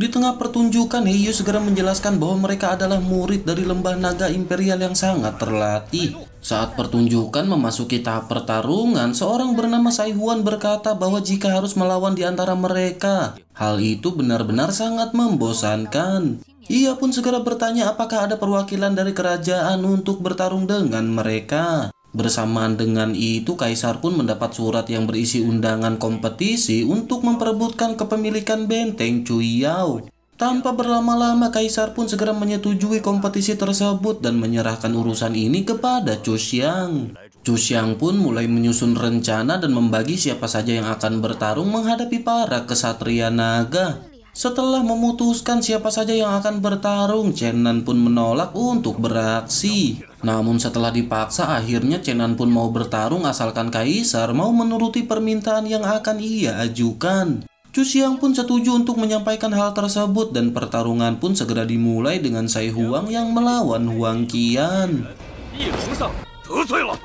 Di tengah pertunjukan, Heiyu segera menjelaskan bahwa mereka adalah murid dari lembah naga imperial yang sangat terlatih. Saat pertunjukan memasuki tahap pertarungan, seorang bernama Sai Huan berkata bahwa jika harus melawan di antara mereka, hal itu benar-benar sangat membosankan. Ia pun segera bertanya apakah ada perwakilan dari kerajaan untuk bertarung dengan mereka. Bersamaan dengan itu, Kaisar pun mendapat surat yang berisi undangan kompetisi untuk memperebutkan kepemilikan benteng Cuyao. Tanpa berlama-lama, Kaisar pun segera menyetujui kompetisi tersebut dan menyerahkan urusan ini kepada Chu Xiang. Chu Xiang pun mulai menyusun rencana dan membagi siapa saja yang akan bertarung menghadapi para kesatria naga. Setelah memutuskan siapa saja yang akan bertarung, Chen Nan pun menolak untuk beraksi. Namun setelah dipaksa, akhirnya Chen Nan pun mau bertarung asalkan Kaisar mau menuruti permintaan yang akan ia ajukan. Chu Xiang pun setuju untuk menyampaikan hal tersebut dan pertarungan pun segera dimulai dengan Sai Huang yang melawan Huang Qian. Iya,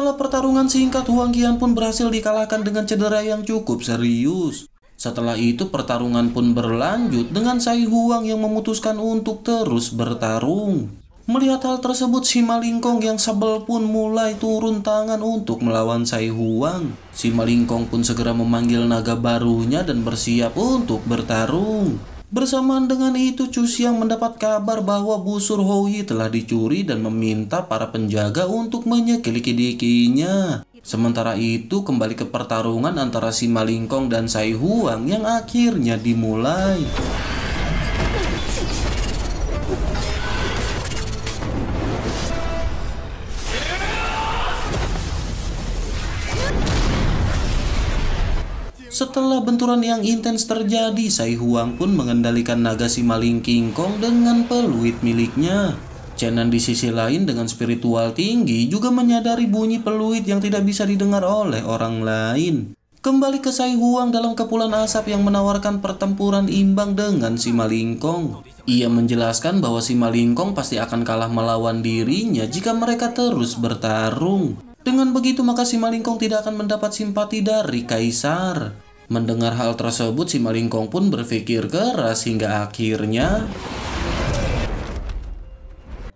Setelah pertarungan singkat, Huang Qian pun berhasil dikalahkan dengan cedera yang cukup serius. Setelah itu pertarungan pun berlanjut dengan Sai Huang yang memutuskan untuk terus bertarung. Melihat hal tersebut, si Malingkong yang sebel pun mulai turun tangan untuk melawan Sai Huang. Si Malingkong pun segera memanggil naga barunya dan bersiap untuk bertarung. Bersamaan dengan itu, Chu Xiang mendapat kabar bahwa busur Houyi telah dicuri dan meminta para penjaga untuk menyekiliki dikinya. Sementara itu, kembali ke pertarungan antara si Malingkong dan Sai Huang yang akhirnya dimulai. Setelah benturan yang intens terjadi, Sai Huang pun mengendalikan naga si maling King Kong dengan peluit miliknya. Chenan di sisi lain dengan spiritual tinggi juga menyadari bunyi peluit yang tidak bisa didengar oleh orang lain. Kembali ke Sai Huang dalam kepulan asap yang menawarkan pertempuran imbang dengan si maling Kong. Ia menjelaskan bahwa si maling Kong pasti akan kalah melawan dirinya jika mereka terus bertarung. Dengan begitu maka si Malingkong tidak akan mendapat simpati dari Kaisar. Mendengar hal tersebut, si Malingkong pun berpikir keras hingga akhirnya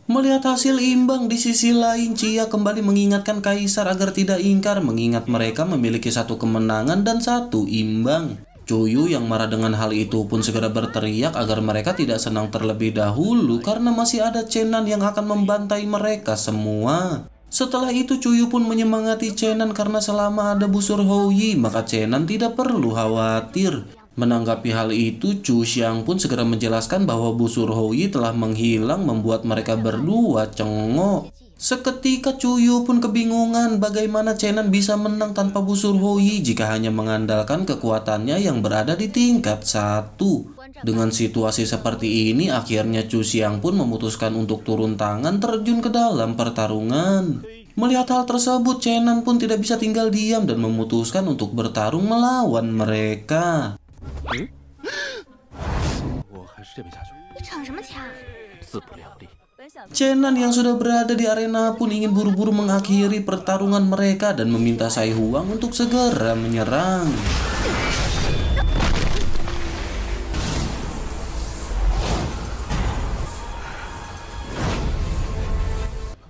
Melihat hasil imbang di sisi lain, Cia kembali mengingatkan Kaisar agar tidak ingkar mengingat mereka memiliki satu kemenangan dan satu imbang. Cuyu yang marah dengan hal itu pun segera berteriak agar mereka tidak senang terlebih dahulu karena masih ada Chenan yang akan membantai mereka semua. Setelah itu Cuyu pun menyemangati Chenan karena selama ada busur Houyi maka Chenan tidak perlu khawatir. Menanggapi hal itu, Chu Xiang pun segera menjelaskan bahwa busur Houyi telah menghilang membuat mereka berdua cengok. Seketika Cuyu pun kebingungan bagaimana Chenan bisa menang tanpa busur Hoyi jika hanya mengandalkan kekuatannya yang berada di tingkat satu. Dengan situasi seperti ini, akhirnya Chu Xiang pun memutuskan untuk turun tangan terjun ke dalam pertarungan. Melihat hal tersebut, Chenan pun tidak bisa tinggal diam dan memutuskan untuk bertarung melawan mereka. Hmm? Chenan yang sudah berada di arena pun ingin buru-buru mengakhiri pertarungan mereka dan meminta Sai Huang untuk segera menyerang.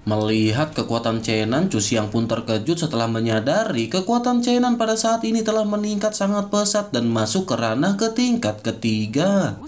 Melihat kekuatan Chenan, Cus Yang pun terkejut setelah menyadari kekuatan Chenan pada saat ini telah meningkat sangat pesat dan masuk ke ranah ke tingkat ketiga.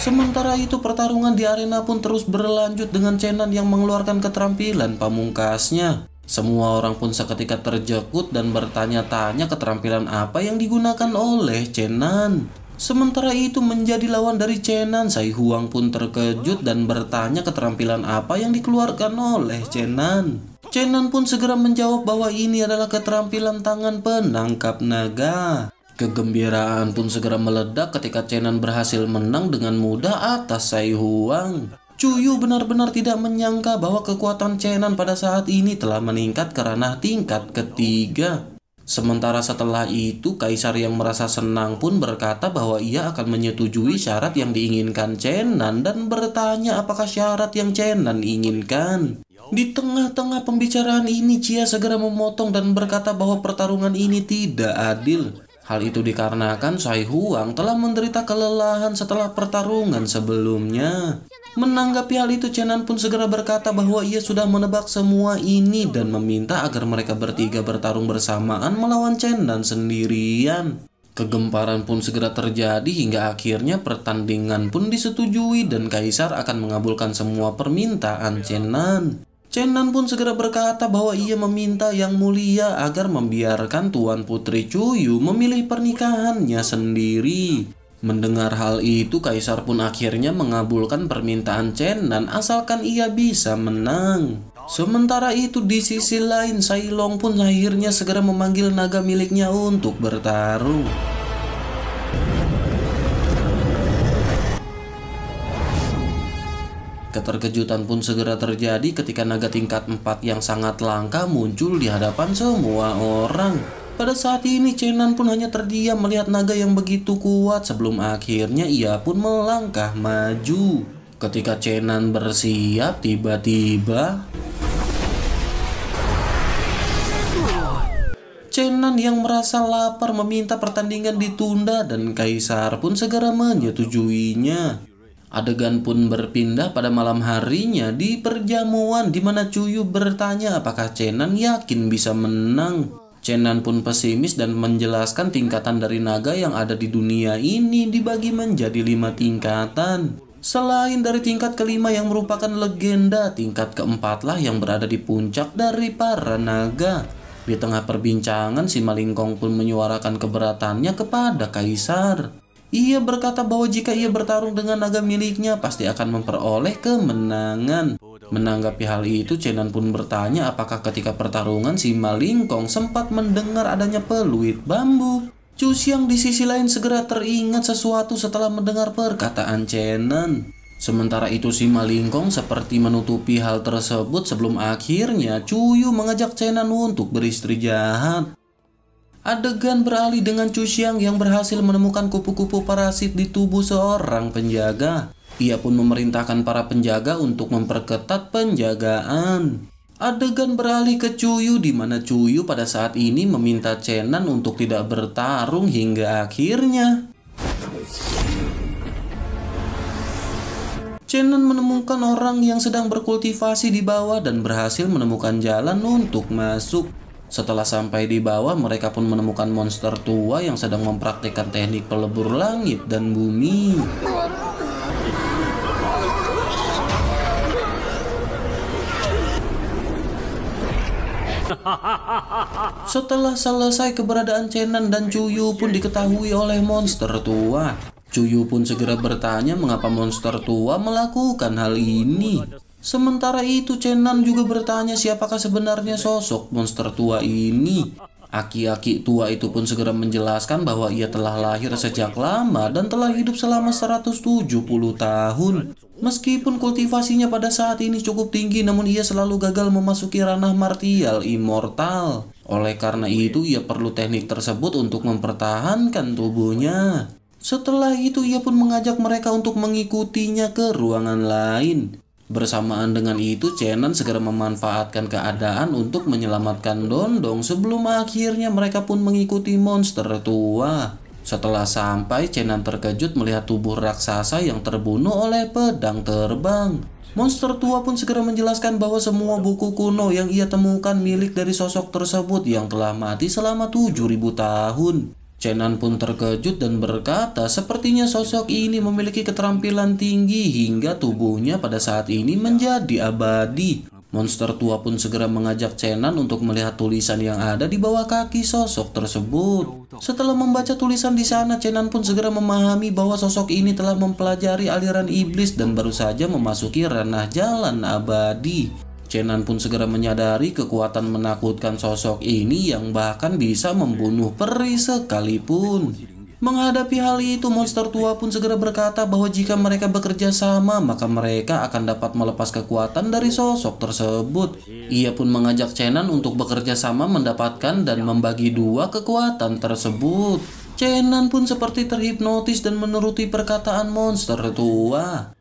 Sementara itu pertarungan di arena pun terus berlanjut dengan Chenan yang mengeluarkan keterampilan pamungkasnya. Semua orang pun seketika terjekut dan bertanya-tanya keterampilan apa yang digunakan oleh Chenan. Sementara itu menjadi lawan dari Chenan Sai Huang pun terkejut dan bertanya keterampilan apa yang dikeluarkan oleh Chenan. Chenan pun segera menjawab bahwa ini adalah keterampilan tangan penangkap naga. Kegembiraan pun segera meledak ketika Chenan berhasil menang dengan mudah atas Sai Huang. Cuyu benar-benar tidak menyangka bahwa kekuatan Chenan pada saat ini telah meningkat ke ranah tingkat ketiga. Sementara setelah itu, Kaisar yang merasa senang pun berkata bahwa ia akan menyetujui syarat yang diinginkan Chenan dan bertanya apakah syarat yang Chenan inginkan. Di tengah-tengah pembicaraan ini, Chia segera memotong dan berkata bahwa pertarungan ini tidak adil. Hal itu dikarenakan Sai Huang telah menderita kelelahan setelah pertarungan sebelumnya. Menanggapi hal itu, Chenan pun segera berkata bahwa ia sudah menebak semua ini dan meminta agar mereka bertiga bertarung bersamaan melawan Chenan sendirian. Kegemparan pun segera terjadi hingga akhirnya pertandingan pun disetujui dan Kaisar akan mengabulkan semua permintaan Chenan. Chen Nan pun segera berkata bahwa ia meminta yang mulia agar membiarkan Tuan Putri Cuyu memilih pernikahannya sendiri. Mendengar hal itu, Kaisar pun akhirnya mengabulkan permintaan Chen Chenan asalkan ia bisa menang. Sementara itu di sisi lain, Sailong pun akhirnya segera memanggil naga miliknya untuk bertarung. Keterkejutan pun segera terjadi ketika naga tingkat 4 yang sangat langka muncul di hadapan semua orang. Pada saat ini Chenan pun hanya terdiam melihat naga yang begitu kuat sebelum akhirnya ia pun melangkah maju. Ketika Chenan bersiap, tiba-tiba Chenan yang merasa lapar meminta pertandingan ditunda dan Kaisar pun segera menyetujuinya. Adegan pun berpindah pada malam harinya di perjamuan di mana Cuyu bertanya apakah Chenan yakin bisa menang. Chenan pun pesimis dan menjelaskan tingkatan dari naga yang ada di dunia ini dibagi menjadi lima tingkatan. Selain dari tingkat kelima yang merupakan legenda, tingkat keempatlah yang berada di puncak dari para naga. Di tengah perbincangan, si Malingkong pun menyuarakan keberatannya kepada Kaisar. Ia berkata bahwa jika ia bertarung dengan naga miliknya, pasti akan memperoleh kemenangan. Menanggapi hal itu, Chenan pun bertanya apakah ketika pertarungan si Malingkong sempat mendengar adanya peluit bambu. Chu Xiang di sisi lain segera teringat sesuatu setelah mendengar perkataan Chenan. Sementara itu si Malingkong seperti menutupi hal tersebut sebelum akhirnya Chu Yu mengajak Chenan untuk beristri jahat. Adegan beralih dengan Chu Xiang yang berhasil menemukan kupu-kupu parasit di tubuh seorang penjaga. Ia pun memerintahkan para penjaga untuk memperketat penjagaan. Adegan beralih ke Cuyu di mana Cuyu pada saat ini meminta Chenan untuk tidak bertarung hingga akhirnya. Chenan menemukan orang yang sedang berkultivasi di bawah dan berhasil menemukan jalan untuk masuk. Setelah sampai di bawah, mereka pun menemukan monster tua yang sedang mempraktikkan teknik pelebur langit dan bumi. Setelah selesai keberadaan Chenan dan Cuyu pun diketahui oleh monster tua. Cuyu pun segera bertanya mengapa monster tua melakukan hal ini. Sementara itu Chenan juga bertanya siapakah sebenarnya sosok monster tua ini. Aki-aki tua itu pun segera menjelaskan bahwa ia telah lahir sejak lama dan telah hidup selama 170 tahun. Meskipun kultivasinya pada saat ini cukup tinggi namun ia selalu gagal memasuki ranah martial immortal. Oleh karena itu ia perlu teknik tersebut untuk mempertahankan tubuhnya. Setelah itu ia pun mengajak mereka untuk mengikutinya ke ruangan lain. Bersamaan dengan itu, Chenan segera memanfaatkan keadaan untuk menyelamatkan Dondong sebelum akhirnya mereka pun mengikuti monster tua. Setelah sampai, Chenan terkejut melihat tubuh raksasa yang terbunuh oleh pedang terbang. Monster tua pun segera menjelaskan bahwa semua buku kuno yang ia temukan milik dari sosok tersebut yang telah mati selama 7000 tahun. Chenan pun terkejut dan berkata, sepertinya sosok ini memiliki keterampilan tinggi hingga tubuhnya pada saat ini menjadi abadi. Monster tua pun segera mengajak Chenan untuk melihat tulisan yang ada di bawah kaki sosok tersebut. Setelah membaca tulisan di sana, Chenan pun segera memahami bahwa sosok ini telah mempelajari aliran iblis dan baru saja memasuki ranah jalan abadi. Chenan pun segera menyadari kekuatan menakutkan sosok ini yang bahkan bisa membunuh peri sekalipun. Menghadapi hal itu, monster tua pun segera berkata bahwa jika mereka bekerja sama, maka mereka akan dapat melepas kekuatan dari sosok tersebut. Ia pun mengajak Chenan untuk bekerja sama mendapatkan dan membagi dua kekuatan tersebut. Chenan pun seperti terhipnotis dan menuruti perkataan monster tua.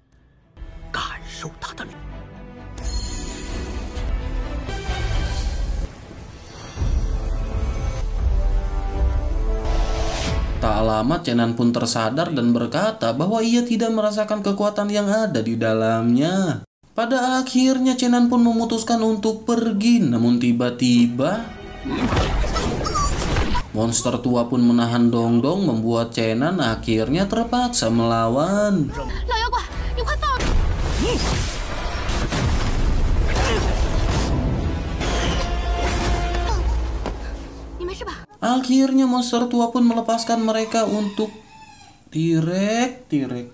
alamat, Cenan pun tersadar dan berkata bahwa ia tidak merasakan kekuatan yang ada di dalamnya. Pada akhirnya Cenan pun memutuskan untuk pergi, namun tiba-tiba monster tua pun menahan Dongdong membuat Cenan akhirnya terpaksa melawan. Akhirnya monster tua pun melepaskan mereka untuk tirek-tirek.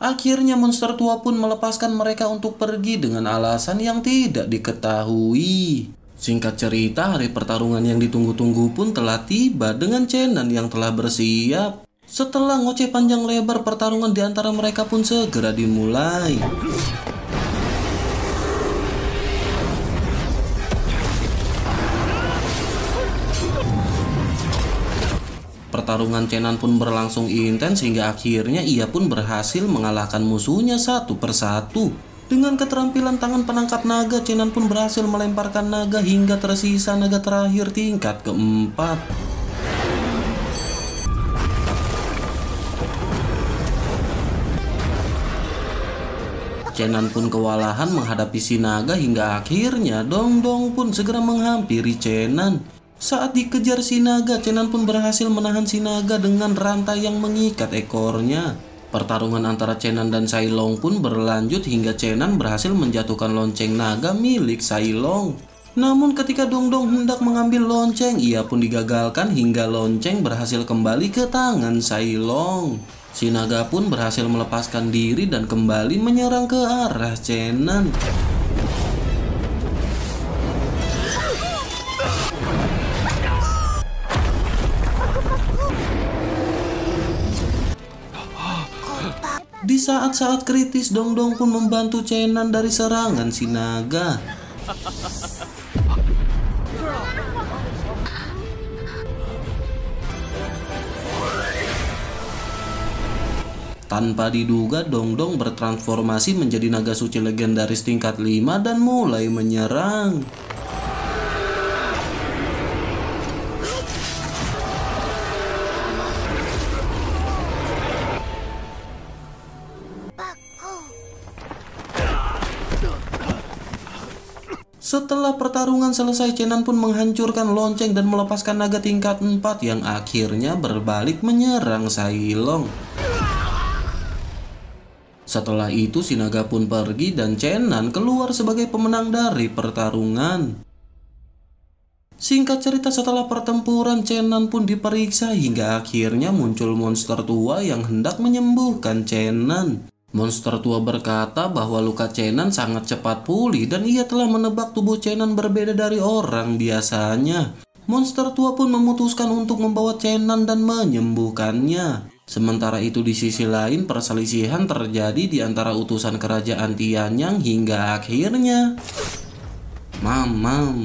Akhirnya monster tua pun melepaskan mereka untuk pergi dengan alasan yang tidak diketahui. Singkat cerita, hari pertarungan yang ditunggu-tunggu pun telah tiba dengan dan yang telah bersiap. Setelah ngoceh panjang lebar, pertarungan di antara mereka pun segera dimulai. pertarungan Chenan pun berlangsung intens hingga akhirnya ia pun berhasil mengalahkan musuhnya satu persatu. Dengan keterampilan tangan penangkap naga, Chenan pun berhasil melemparkan naga hingga tersisa naga terakhir tingkat keempat. Chenan pun kewalahan menghadapi si naga hingga akhirnya Dongdong -dong pun segera menghampiri Chenan. Saat dikejar Sinaga, Chenan pun berhasil menahan Sinaga dengan rantai yang mengikat ekornya. Pertarungan antara Chenan dan long pun berlanjut hingga Chenan berhasil menjatuhkan lonceng naga milik long Namun ketika Dongdong hendak mengambil lonceng, ia pun digagalkan hingga lonceng berhasil kembali ke tangan Sailong. Sinaga pun berhasil melepaskan diri dan kembali menyerang ke arah Chenan. saat-saat kritis Dong Dong pun membantu Chenan dari serangan si naga. Tanpa diduga, Dong Dong bertransformasi menjadi naga suci legendaris tingkat 5 dan mulai menyerang. selesai, Chenan pun menghancurkan lonceng dan melepaskan naga tingkat 4 yang akhirnya berbalik menyerang Sailong. Setelah itu, Sinaga pun pergi dan Chenan keluar sebagai pemenang dari pertarungan. Singkat cerita setelah pertempuran, Chenan pun diperiksa hingga akhirnya muncul monster tua yang hendak menyembuhkan Chenan. Monster tua berkata bahwa luka Chenan sangat cepat pulih dan ia telah menebak tubuh Chenan berbeda dari orang biasanya. Monster tua pun memutuskan untuk membawa Chenan dan menyembuhkannya. Sementara itu di sisi lain perselisihan terjadi di antara utusan kerajaan Tianyang hingga akhirnya Mam, mam.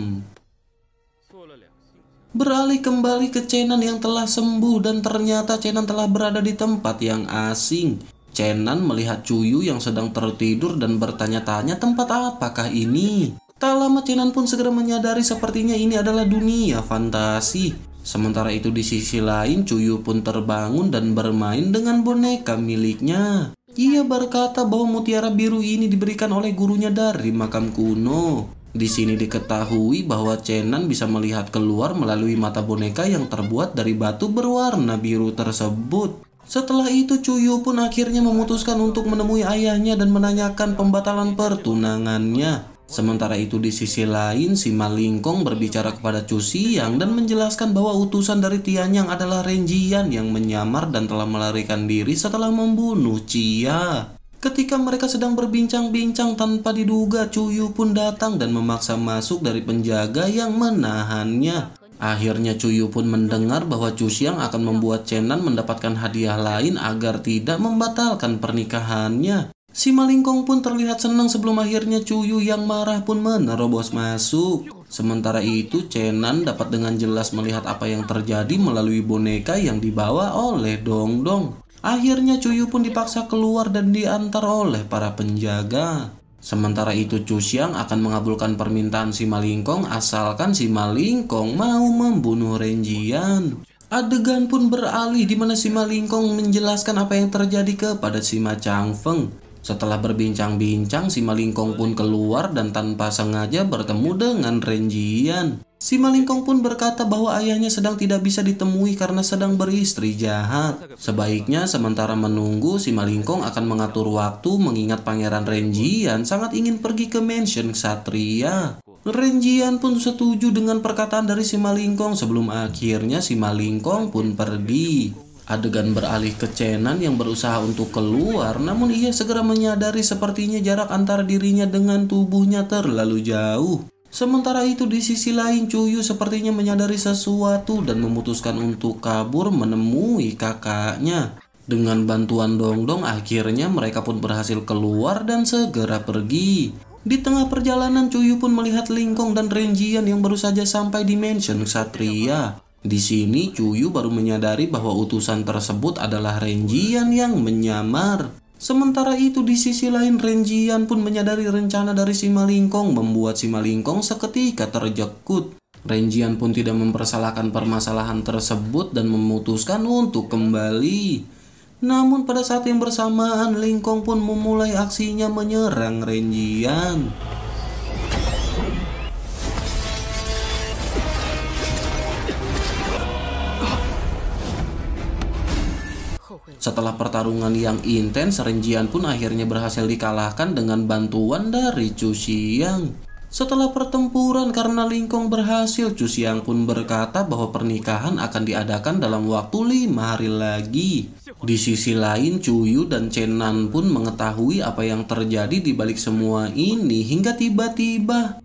Beralih kembali ke Chenan yang telah sembuh dan ternyata Chenan telah berada di tempat yang asing Cenan melihat Cuyu yang sedang tertidur dan bertanya-tanya tempat apakah ini. Tak lama Cenan pun segera menyadari sepertinya ini adalah dunia fantasi. Sementara itu di sisi lain Cuyu pun terbangun dan bermain dengan boneka miliknya. Ia berkata bahwa mutiara biru ini diberikan oleh gurunya dari makam kuno. Di sini diketahui bahwa Cenan bisa melihat keluar melalui mata boneka yang terbuat dari batu berwarna biru tersebut. Setelah itu Cuyu pun akhirnya memutuskan untuk menemui ayahnya dan menanyakan pembatalan pertunangannya. Sementara itu di sisi lain si Malingkong berbicara kepada Chu Siang dan menjelaskan bahwa utusan dari Tianyang adalah Renjian yang menyamar dan telah melarikan diri setelah membunuh Cia. Ketika mereka sedang berbincang-bincang tanpa diduga Cuyu pun datang dan memaksa masuk dari penjaga yang menahannya. Akhirnya Cuyu pun mendengar bahwa Cu Siang akan membuat Chenan mendapatkan hadiah lain agar tidak membatalkan pernikahannya. Si Malingkong pun terlihat senang sebelum akhirnya Cuyu yang marah pun menerobos masuk. Sementara itu Chenan dapat dengan jelas melihat apa yang terjadi melalui boneka yang dibawa oleh Dongdong. Akhirnya Cuyu pun dipaksa keluar dan diantar oleh para penjaga. Sementara itu Chu Xiang akan mengabulkan permintaan si Malingkong asalkan si Malingkong mau membunuh Ren Renjian. Adegan pun beralih di mana si Malingkong menjelaskan apa yang terjadi kepada si Ma Changfeng. Setelah berbincang-bincang, si Malingkong pun keluar dan tanpa sengaja bertemu dengan Ren Renjian. Si Malingkong pun berkata bahwa ayahnya sedang tidak bisa ditemui karena sedang beristri jahat. Sebaiknya sementara menunggu, Si Malingkong akan mengatur waktu mengingat Pangeran Renjian sangat ingin pergi ke mansion Satria. Renjian pun setuju dengan perkataan dari Si Malingkong sebelum akhirnya Si Malingkong pun pergi. Adegan beralih ke Chenan yang berusaha untuk keluar, namun ia segera menyadari sepertinya jarak antara dirinya dengan tubuhnya terlalu jauh. Sementara itu di sisi lain Cuyu sepertinya menyadari sesuatu dan memutuskan untuk kabur menemui kakaknya. Dengan bantuan Dongdong akhirnya mereka pun berhasil keluar dan segera pergi. Di tengah perjalanan Cuyu pun melihat Lingkong dan Renjian yang baru saja sampai di mansion Satria. Di sini Cuyu baru menyadari bahwa utusan tersebut adalah Renjian yang menyamar. Sementara itu di sisi lain Renjian pun menyadari rencana dari Simalingkong membuat Simalingkong seketika terjekut. Renjian pun tidak mempersalahkan permasalahan tersebut dan memutuskan untuk kembali. Namun pada saat yang bersamaan Lingkong pun memulai aksinya menyerang Renjian. Setelah pertarungan yang intens, Renjian pun akhirnya berhasil dikalahkan dengan bantuan dari Chu Xiang. Setelah pertempuran karena Lingkong berhasil, Chu Xiang pun berkata bahwa pernikahan akan diadakan dalam waktu lima hari lagi. Di sisi lain, Chu Yu dan Chen Nan pun mengetahui apa yang terjadi di balik semua ini hingga tiba-tiba.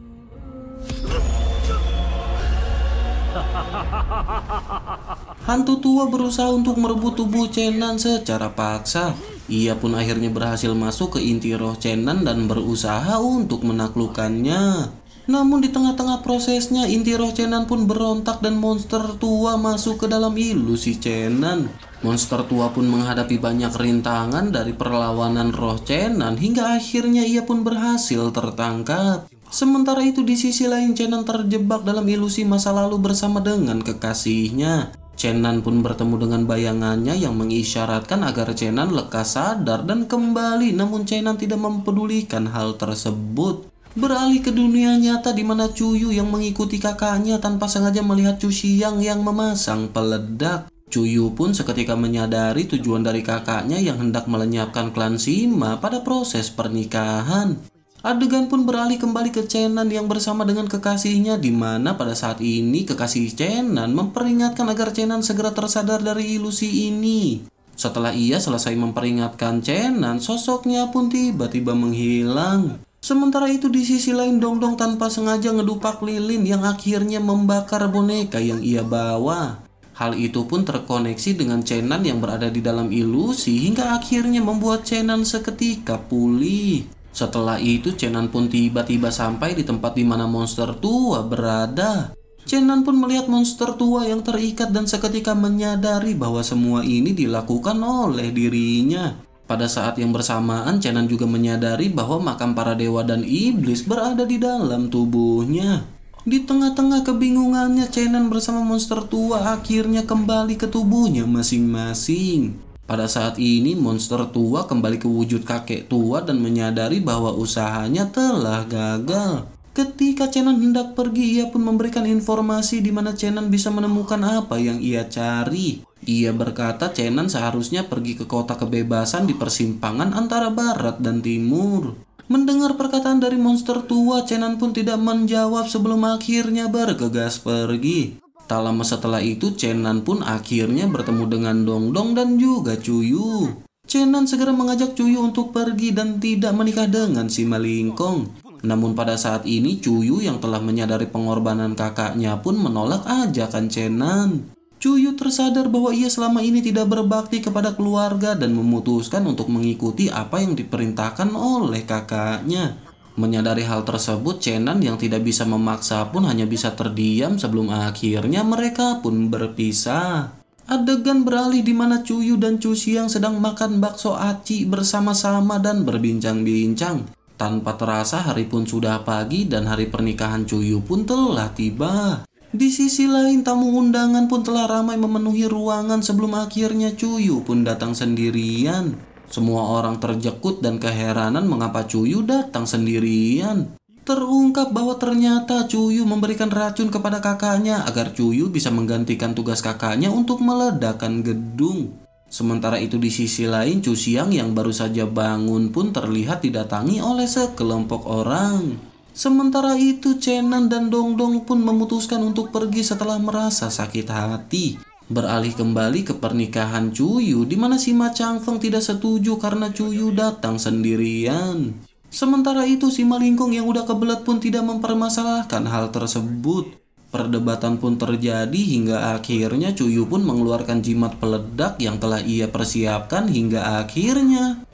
Hantu tua berusaha untuk merebut tubuh Chenan secara paksa. Ia pun akhirnya berhasil masuk ke inti roh Chenan dan berusaha untuk menaklukkannya. Namun di tengah-tengah prosesnya inti roh Chenan pun berontak dan monster tua masuk ke dalam ilusi Chenan. Monster tua pun menghadapi banyak rintangan dari perlawanan roh Chenan hingga akhirnya ia pun berhasil tertangkap. Sementara itu di sisi lain Chenan terjebak dalam ilusi masa lalu bersama dengan kekasihnya. Chenan pun bertemu dengan bayangannya yang mengisyaratkan agar Chenan lekas sadar dan kembali namun Chenan tidak mempedulikan hal tersebut. Beralih ke dunia nyata di mana Cuyu yang mengikuti kakaknya tanpa sengaja melihat Cushi Xiang yang memasang peledak. Cuyu pun seketika menyadari tujuan dari kakaknya yang hendak melenyapkan klan Sima pada proses pernikahan. Adegan pun beralih kembali ke Chenan yang bersama dengan kekasihnya di mana pada saat ini kekasih Chenan memperingatkan agar Chenan segera tersadar dari ilusi ini. Setelah ia selesai memperingatkan Chenan, sosoknya pun tiba-tiba menghilang. Sementara itu di sisi lain Dongdong tanpa sengaja ngedupak lilin yang akhirnya membakar boneka yang ia bawa. Hal itu pun terkoneksi dengan Chenan yang berada di dalam ilusi hingga akhirnya membuat Chenan seketika pulih. Setelah itu Chenan pun tiba-tiba sampai di tempat di mana monster tua berada. Chenan pun melihat monster tua yang terikat dan seketika menyadari bahwa semua ini dilakukan oleh dirinya. Pada saat yang bersamaan, Chenan juga menyadari bahwa makam para dewa dan iblis berada di dalam tubuhnya. Di tengah-tengah kebingungannya, Chenan bersama monster tua akhirnya kembali ke tubuhnya masing-masing. Pada saat ini, monster tua kembali ke wujud kakek tua dan menyadari bahwa usahanya telah gagal. Ketika Chenan hendak pergi, ia pun memberikan informasi di mana Chenan bisa menemukan apa yang ia cari. Ia berkata Chenan seharusnya pergi ke kota kebebasan di persimpangan antara barat dan timur. Mendengar perkataan dari monster tua, Chenan pun tidak menjawab sebelum akhirnya bergegas pergi. Tak lama setelah itu, Chenan pun akhirnya bertemu dengan Dongdong dan juga Cuyu. Chenan segera mengajak Cuyu untuk pergi dan tidak menikah dengan si Malingkong. Namun pada saat ini, Cuyu yang telah menyadari pengorbanan kakaknya pun menolak ajakan Chenan. Cuyu tersadar bahwa ia selama ini tidak berbakti kepada keluarga dan memutuskan untuk mengikuti apa yang diperintahkan oleh kakaknya. Menyadari hal tersebut, Chenan yang tidak bisa memaksa pun hanya bisa terdiam sebelum akhirnya mereka pun berpisah. Adegan beralih di mana Cuyu dan Cu Xiang sedang makan bakso aci bersama-sama dan berbincang-bincang. Tanpa terasa hari pun sudah pagi dan hari pernikahan Cuyu pun telah tiba. Di sisi lain tamu undangan pun telah ramai memenuhi ruangan sebelum akhirnya Cuyu pun datang sendirian. Semua orang terjekut dan keheranan mengapa Cuyu datang sendirian. Terungkap bahwa ternyata Cuyu memberikan racun kepada kakaknya agar Cuyu bisa menggantikan tugas kakaknya untuk meledakkan gedung. Sementara itu di sisi lain Cu Siang yang baru saja bangun pun terlihat didatangi oleh sekelompok orang. Sementara itu Chenan dan Dongdong pun memutuskan untuk pergi setelah merasa sakit hati. Beralih kembali ke pernikahan Cuyu, di mana si Ma tidak setuju karena Cuyu datang sendirian. Sementara itu, si Lingkong yang udah kebelet pun tidak mempermasalahkan hal tersebut. Perdebatan pun terjadi hingga akhirnya Cuyu pun mengeluarkan jimat peledak yang telah ia persiapkan hingga akhirnya.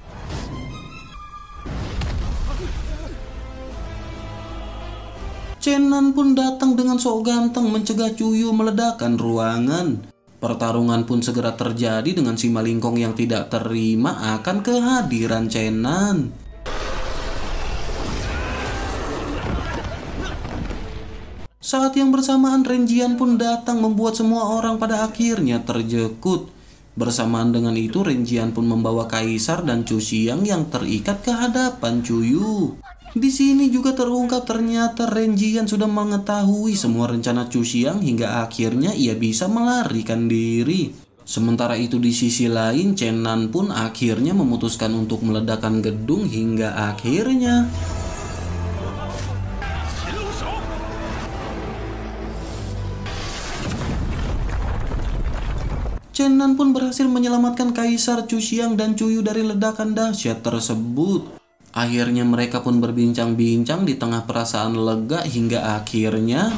Nan pun datang dengan sok ganteng mencegah Cuyu meledakkan ruangan. Pertarungan pun segera terjadi dengan si Malingkong yang tidak terima akan kehadiran Cenan. Saat yang bersamaan Renjian pun datang membuat semua orang pada akhirnya terjekut. Bersamaan dengan itu Renjian pun membawa Kaisar dan Chu yang terikat ke hadapan Cuyu. Di sini juga terungkap ternyata Renjian sudah mengetahui semua rencana Chu Xiang hingga akhirnya ia bisa melarikan diri. Sementara itu di sisi lain Chen Nan pun akhirnya memutuskan untuk meledakkan gedung hingga akhirnya Chen Nan pun berhasil menyelamatkan Kaisar Chu Xiang dan Chu Yu dari ledakan dahsyat tersebut. Akhirnya mereka pun berbincang-bincang di tengah perasaan lega hingga akhirnya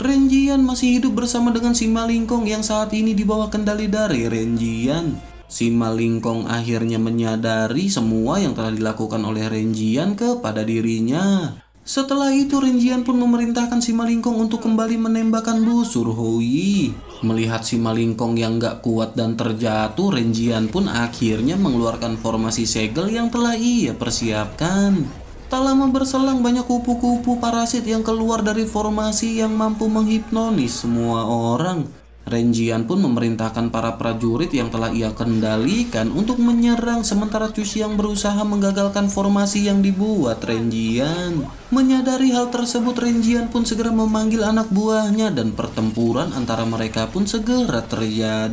Renjian masih hidup bersama dengan si Malingkong yang saat ini dibawa kendali dari Renjian. Si Malingkong akhirnya menyadari semua yang telah dilakukan oleh Renjian kepada dirinya. Setelah itu Renjian pun memerintahkan Simalingkong untuk kembali menembakkan busur Hui. Melihat Simalingkong yang gak kuat dan terjatuh, Renjian pun akhirnya mengeluarkan formasi segel yang telah ia persiapkan. Tak lama berselang banyak kupu-kupu parasit yang keluar dari formasi yang mampu menghipnotis semua orang. Renjian pun memerintahkan para prajurit yang telah ia kendalikan untuk menyerang sementara yang berusaha menggagalkan formasi yang dibuat Renjian. Menyadari hal tersebut Renjian pun segera memanggil anak buahnya dan pertempuran antara mereka pun segera terjadi.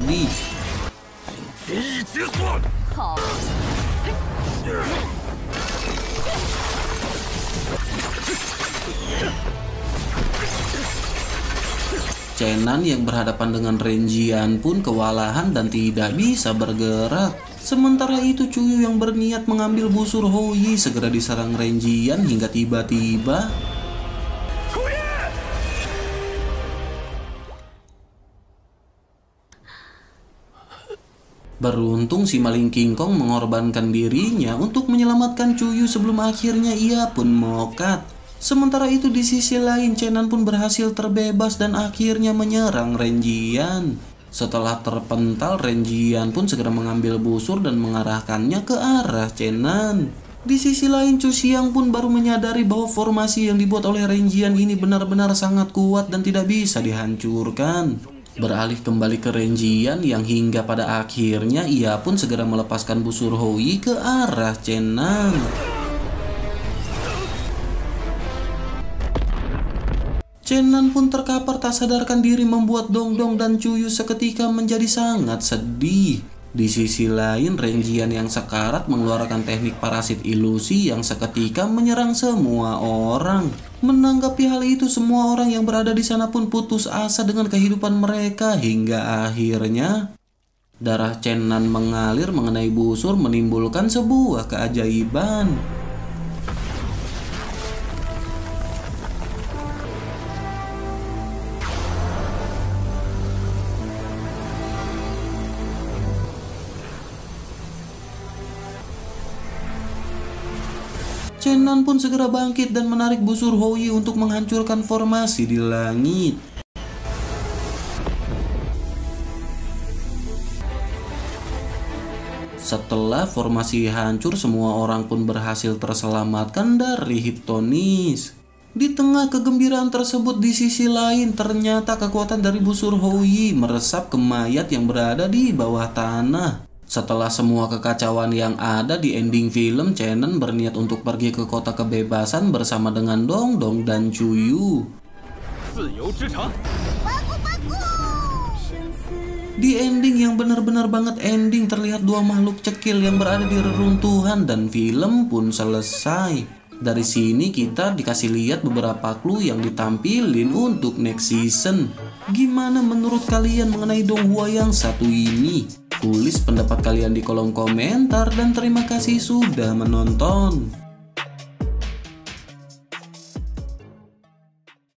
Chenan yang berhadapan dengan Renjian pun kewalahan dan tidak bisa bergerak. Sementara itu Cuyu yang berniat mengambil busur Hoyi segera diserang Renjian hingga tiba-tiba Beruntung si maling King Kong mengorbankan dirinya untuk menyelamatkan Cuyu sebelum akhirnya ia pun mokat. Sementara itu di sisi lain, Chenan pun berhasil terbebas dan akhirnya menyerang Renjian. Setelah terpental, Renjian pun segera mengambil busur dan mengarahkannya ke arah Chenan. Di sisi lain, Chu Xiang pun baru menyadari bahwa formasi yang dibuat oleh Renjian ini benar-benar sangat kuat dan tidak bisa dihancurkan. Beralih kembali ke Renjian yang hingga pada akhirnya ia pun segera melepaskan busur Hoi ke arah Chenan. Nan pun terkapar tak sadarkan diri membuat Dongdong dan Cuyu seketika menjadi sangat sedih. Di sisi lain, Renjian yang sekarat mengeluarkan teknik parasit ilusi yang seketika menyerang semua orang. Menanggapi hal itu, semua orang yang berada di sana pun putus asa dengan kehidupan mereka hingga akhirnya darah Nan mengalir mengenai busur menimbulkan sebuah keajaiban. Chenan pun segera bangkit dan menarik busur Houyi untuk menghancurkan formasi di langit. Setelah formasi hancur, semua orang pun berhasil terselamatkan dari hiptonis. Di tengah kegembiraan tersebut di sisi lain ternyata kekuatan dari busur Houyi meresap ke mayat yang berada di bawah tanah. Setelah semua kekacauan yang ada di ending film, Chenen berniat untuk pergi ke kota kebebasan bersama dengan Dong Dong dan Chuyu. Di ending yang benar-benar banget ending terlihat dua makhluk cekil yang berada di reruntuhan dan film pun selesai. Dari sini kita dikasih lihat beberapa clue yang ditampilin untuk next season. Gimana menurut kalian mengenai Donghua yang satu ini? Tulis pendapat kalian di kolom komentar dan terima kasih sudah menonton.